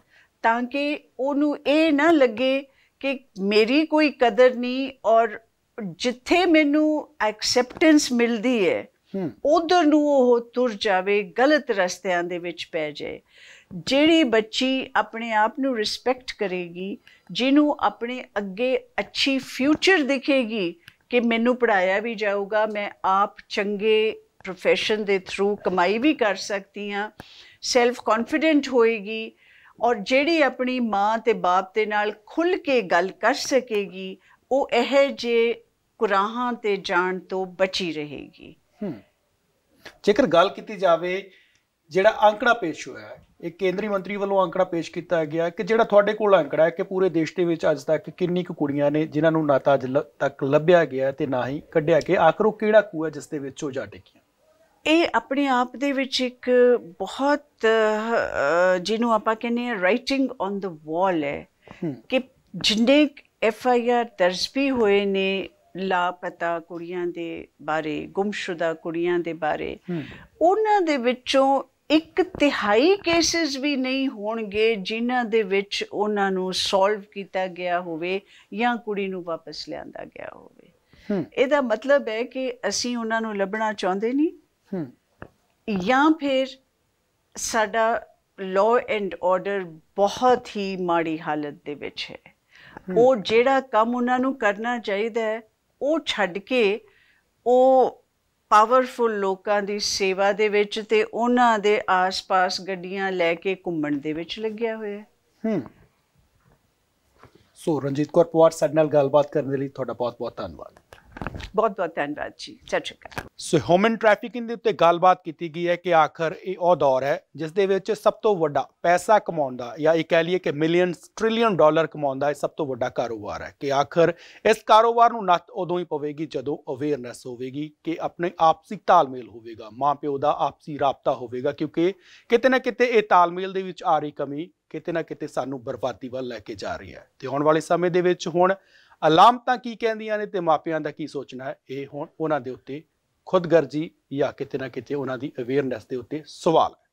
ਤਾਂ ਕਿ ਉਹਨੂੰ ਇਹ ਨਾ ਲੱਗੇ ਕਿ ਮੇਰੀ ਕੋਈ ਕਦਰ ਨਹੀਂ ਔਰ ਜਿੱਥੇ ਮੈਨੂੰ ਐਕਸੈਪਟੈਂਸ ਮਿਲਦੀ ਹੈ ਉਧਰ ਨੂੰ ਉਹ ਤੁਰ ਜਾਵੇ ਗਲਤ ਰਸਤਿਆਂ ਦੇ ਵਿੱਚ ਪੈ ਜਾਏ ਜਿਹੜੀ ਬੱਚੀ ਆਪਣੇ ਆਪ ਨੂੰ ਰਿਸਪੈਕਟ ਕਰੇਗੀ ਜਿਹਨੂੰ ਆਪਣੇ ਅੱਗੇ ਅੱਛੀ ਫਿਊਚਰ ਦਿਖੇਗੀ ਕਿ ਮੈਨੂੰ ਪੜਾਇਆ ਵੀ ਜਾਊਗਾ ਮੈਂ ਆਪ ਚੰਗੇ profession ਦੇ ਥਰੂ ਕਮਾਈ ਵੀ ਕਰ ਸਕਦੀ ਆ ਸੈਲਫ ਕੌਨਫੀਡੈਂਟ ਹੋਏਗੀ ਔਰ ਜਿਹੜੀ ਆਪਣੀ ਮਾਂ ਤੇ ਬਾਪ ਦੇ ਨਾਲ ਖੁੱਲ ਕੇ ਗੱਲ ਕਰ ਸਕੇਗੀ ਉਹ ਇਹ ਜੇ ਕੁਰਾਹਾਂ ਤੇ ਜਾਣ ਤੋਂ ਬਚੀ ਰਹੇਗੀ ਹੂੰ ਜੇਕਰ ਗੱਲ ਕੀਤੀ ਜਾਵੇ ਜਿਹੜਾ ਅੰਕੜਾ ਪੇਸ਼ ਹੋਇਆ ਹੈ ਇਹ ਕੇਂਦਰੀ ਮੰਤਰੀ ਵੱਲੋਂ ਅੰਕੜਾ ਪੇਸ਼ ਕੀਤਾ ਗਿਆ ਕਿ ਜਿਹੜਾ ਤੁਹਾਡੇ ਕੋਲ ਅੰਕੜਾ ਹੈ ਕਿ ਪੂਰੇ ਦੇਸ਼ ਦੇ ਵਿੱਚ ਅੱਜ ਤੱਕ ਕਿੰਨੀ ਕੁ ਕੁੜੀਆਂ ਨੇ ਜਿਨ੍ਹਾਂ ਨੂੰ ਨਾਤਾ ਅਜ ਤੱਕ ਲੱਭਿਆ ਗਿਆ ਤੇ ਨਾ ਹੀ ਕੱਢਿਆ ਗਿਆ ਆਖਰ ਉਹ ਕਿਹੜਾ ਕੂਆ ਹੈ ਜਿਸ ਦੇ ਵਿੱਚ ਉਹ ਜਾ ਟਿਕੀਆਂ ਇਹ ਆਪਣੇ ਆਪ ਦੇ ਵਿੱਚ ਇੱਕ ਬਹੁਤ ਜਿਹਨੂੰ ਆਪਾਂ ਕਹਿੰਦੇ ਆ ਰਾਈਟਿੰਗ ਔਨ ਦ ਵਾਲ ਹੈ ਕਿ ਜਿੰਨੇ ਐਫ ਆਈ ਆਰ ਦਰਜ ਵੀ ਹੋਏ ਨੇ ਲਾਪਤਾ ਕੁੜੀਆਂ ਦੇ ਬਾਰੇ ਗੁੰਮਸ਼ੁਦਾ ਕੁੜੀਆਂ ਦੇ ਬਾਰੇ ਉਹਨਾਂ ਦੇ ਵਿੱਚੋਂ ਇੱਕ ਤਿਹਾਈ ਕੇਸਿਸ ਵੀ ਨਹੀਂ ਹੋਣਗੇ ਜਿਨ੍ਹਾਂ ਦੇ ਵਿੱਚ ਉਹਨਾਂ ਨੂੰ ਸੋਲਵ ਕੀਤਾ ਗਿਆ ਹੋਵੇ ਜਾਂ ਕੁੜੀ ਨੂੰ ਵਾਪਸ ਲਿਆਂਦਾ ਗਿਆ ਹੋਵੇ ਇਹਦਾ ਮਤਲਬ ਹੈ ਕਿ ਅਸੀਂ ਉਹਨਾਂ ਨੂੰ ਲੱਭਣਾ ਚਾਹੁੰਦੇ ਨਹੀਂ ਜਾਂ ਫਿਰ ਸਾਡਾ ਲਾਅ ਐਂਡ ਆਰਡਰ ਬਹੁਤ ਹੀ ਮਾੜੀ ਹਾਲਤ ਦੇ ਵਿੱਚ ਹੈ ਉਹ ਜਿਹੜਾ ਕੰਮ ਉਹਨਾਂ ਨੂੰ ਕਰਨਾ ਚਾਹੀਦਾ ਹੈ ਉਹ ਛੱਡ ਕੇ ਉਹ ਪਾਵਰਫੁਲ ਲੋਕਾਂ ਦੀ ਸੇਵਾ ਦੇ ਵਿੱਚ ਤੇ ਉਹਨਾਂ ਦੇ ਆਸ-ਪਾਸ ਗੱਡੀਆਂ ਲੈ ਕੇ ਘੁੰਮਣ ਦੇ ਵਿੱਚ ਲੱਗਿਆ ਹੋਇਆ ਹੂੰ ਸੋ ਰਣਜੀਤ ਕੌਰ ਪਵਾਰ ਸਾਡੇ ਨਾਲ ਗੱਲਬਾਤ ਕਰਨ ਦੇ ਲਈ ਤੁਹਾਡਾ ਬਹੁਤ-ਬਹੁਤ ਧੰਨਵਾਦ ਬਹੁਤ ਬਹੁਤ ਧੰਨਵਾਦ ਜੀ ਸਤਿ ਸ਼੍ਰੀ ਅਕਾਲ ਸੋ ਹਿਊਮਨ ਟ੍ਰੈਫਿਕਿੰਗ ਦੇ ਉੱਤੇ ਗੱਲਬਾਤ ਕੀਤੀ ਗਈ ਹੈ ਕਿ ਆਖਰ ਇਹ ਉਹ ਦੌਰ ਹੈ ਜਿਸ ਦੇ ਵਿੱਚ ਸਭ ਤੋਂ ਵੱਡਾ ਪੈਸਾ ਕਮਾਉਣ ਦਾ ਜਾਂ ਇਹ ਕਹਿ ਲਈਏ ਕਿ ਮਿਲੀਅਨ ਟ੍ਰਿਲੀਅਨ ਡਾਲਰ ਕਮਾਉਣ ਦਾ ਇਹ ਸਭ ਤੋਂ ਵੱਡਾ ਕਾਰੋਬਾਰ ਹੈ ਕਿ ਆਖਰ ਇਸ ਕਾਰੋਬਾਰ ਨੂੰ ਨਾ ਉਦੋਂ ਹੀ ਪਵੇਗੀ ਜਦੋਂ ਅਵੇਅਰਨੈਸ ਹੋਵੇਗੀ ਕਿ ਆਪਣੇ ਆਪਸੀ ਤਾਲਮੇਲ ਹੋਵੇਗਾ ਮਾਂ ਪਿਓ ਦਾ ਆਪਸੀ ਰਾਬਤਾ ਹੋਵੇਗਾ ਕਿਉਂਕਿ ਕਿਤੇ ਨਾ ਕਿਤੇ ਇਹ ਤਾਲਮੇਲ ਦੇ ਵਿੱਚ ਆ ਰਹੀ ਕਮੀ ਕਿਤੇ ਨਾ ਕਿਤੇ ਸਾਨੂੰ ਬਰਬਾਦੀ ਵੱਲ ਲੈ ਕੇ ਜਾ ਰਹੀ ਹੈ ਤੇ ਆਉਣ ਵਾਲੇ ਸਮੇਂ ਦੇ ਵਿੱਚ ਹੁਣ ਅਲਾਮਤਾਂ ਕੀ ਕਹਿੰਦੀਆਂ ਨੇ ਤੇ ਮਾਪਿਆਂ ਦਾ ਕੀ ਸੋਚਣਾ ਹੈ ਇਹ ਹੁਣ ਉਹਨਾਂ ਦੇ ਉੱਤੇ ਖੁਦਗਰਜੀ ਜਾਂ ਕਿਤੇ ਨਾ ਕਿਤੇ ਉਹਨਾਂ ਦੀ ਅਵੇਅਰਨੈਸ ਦੇ ਉੱਤੇ ਸਵਾਲ ਹੈ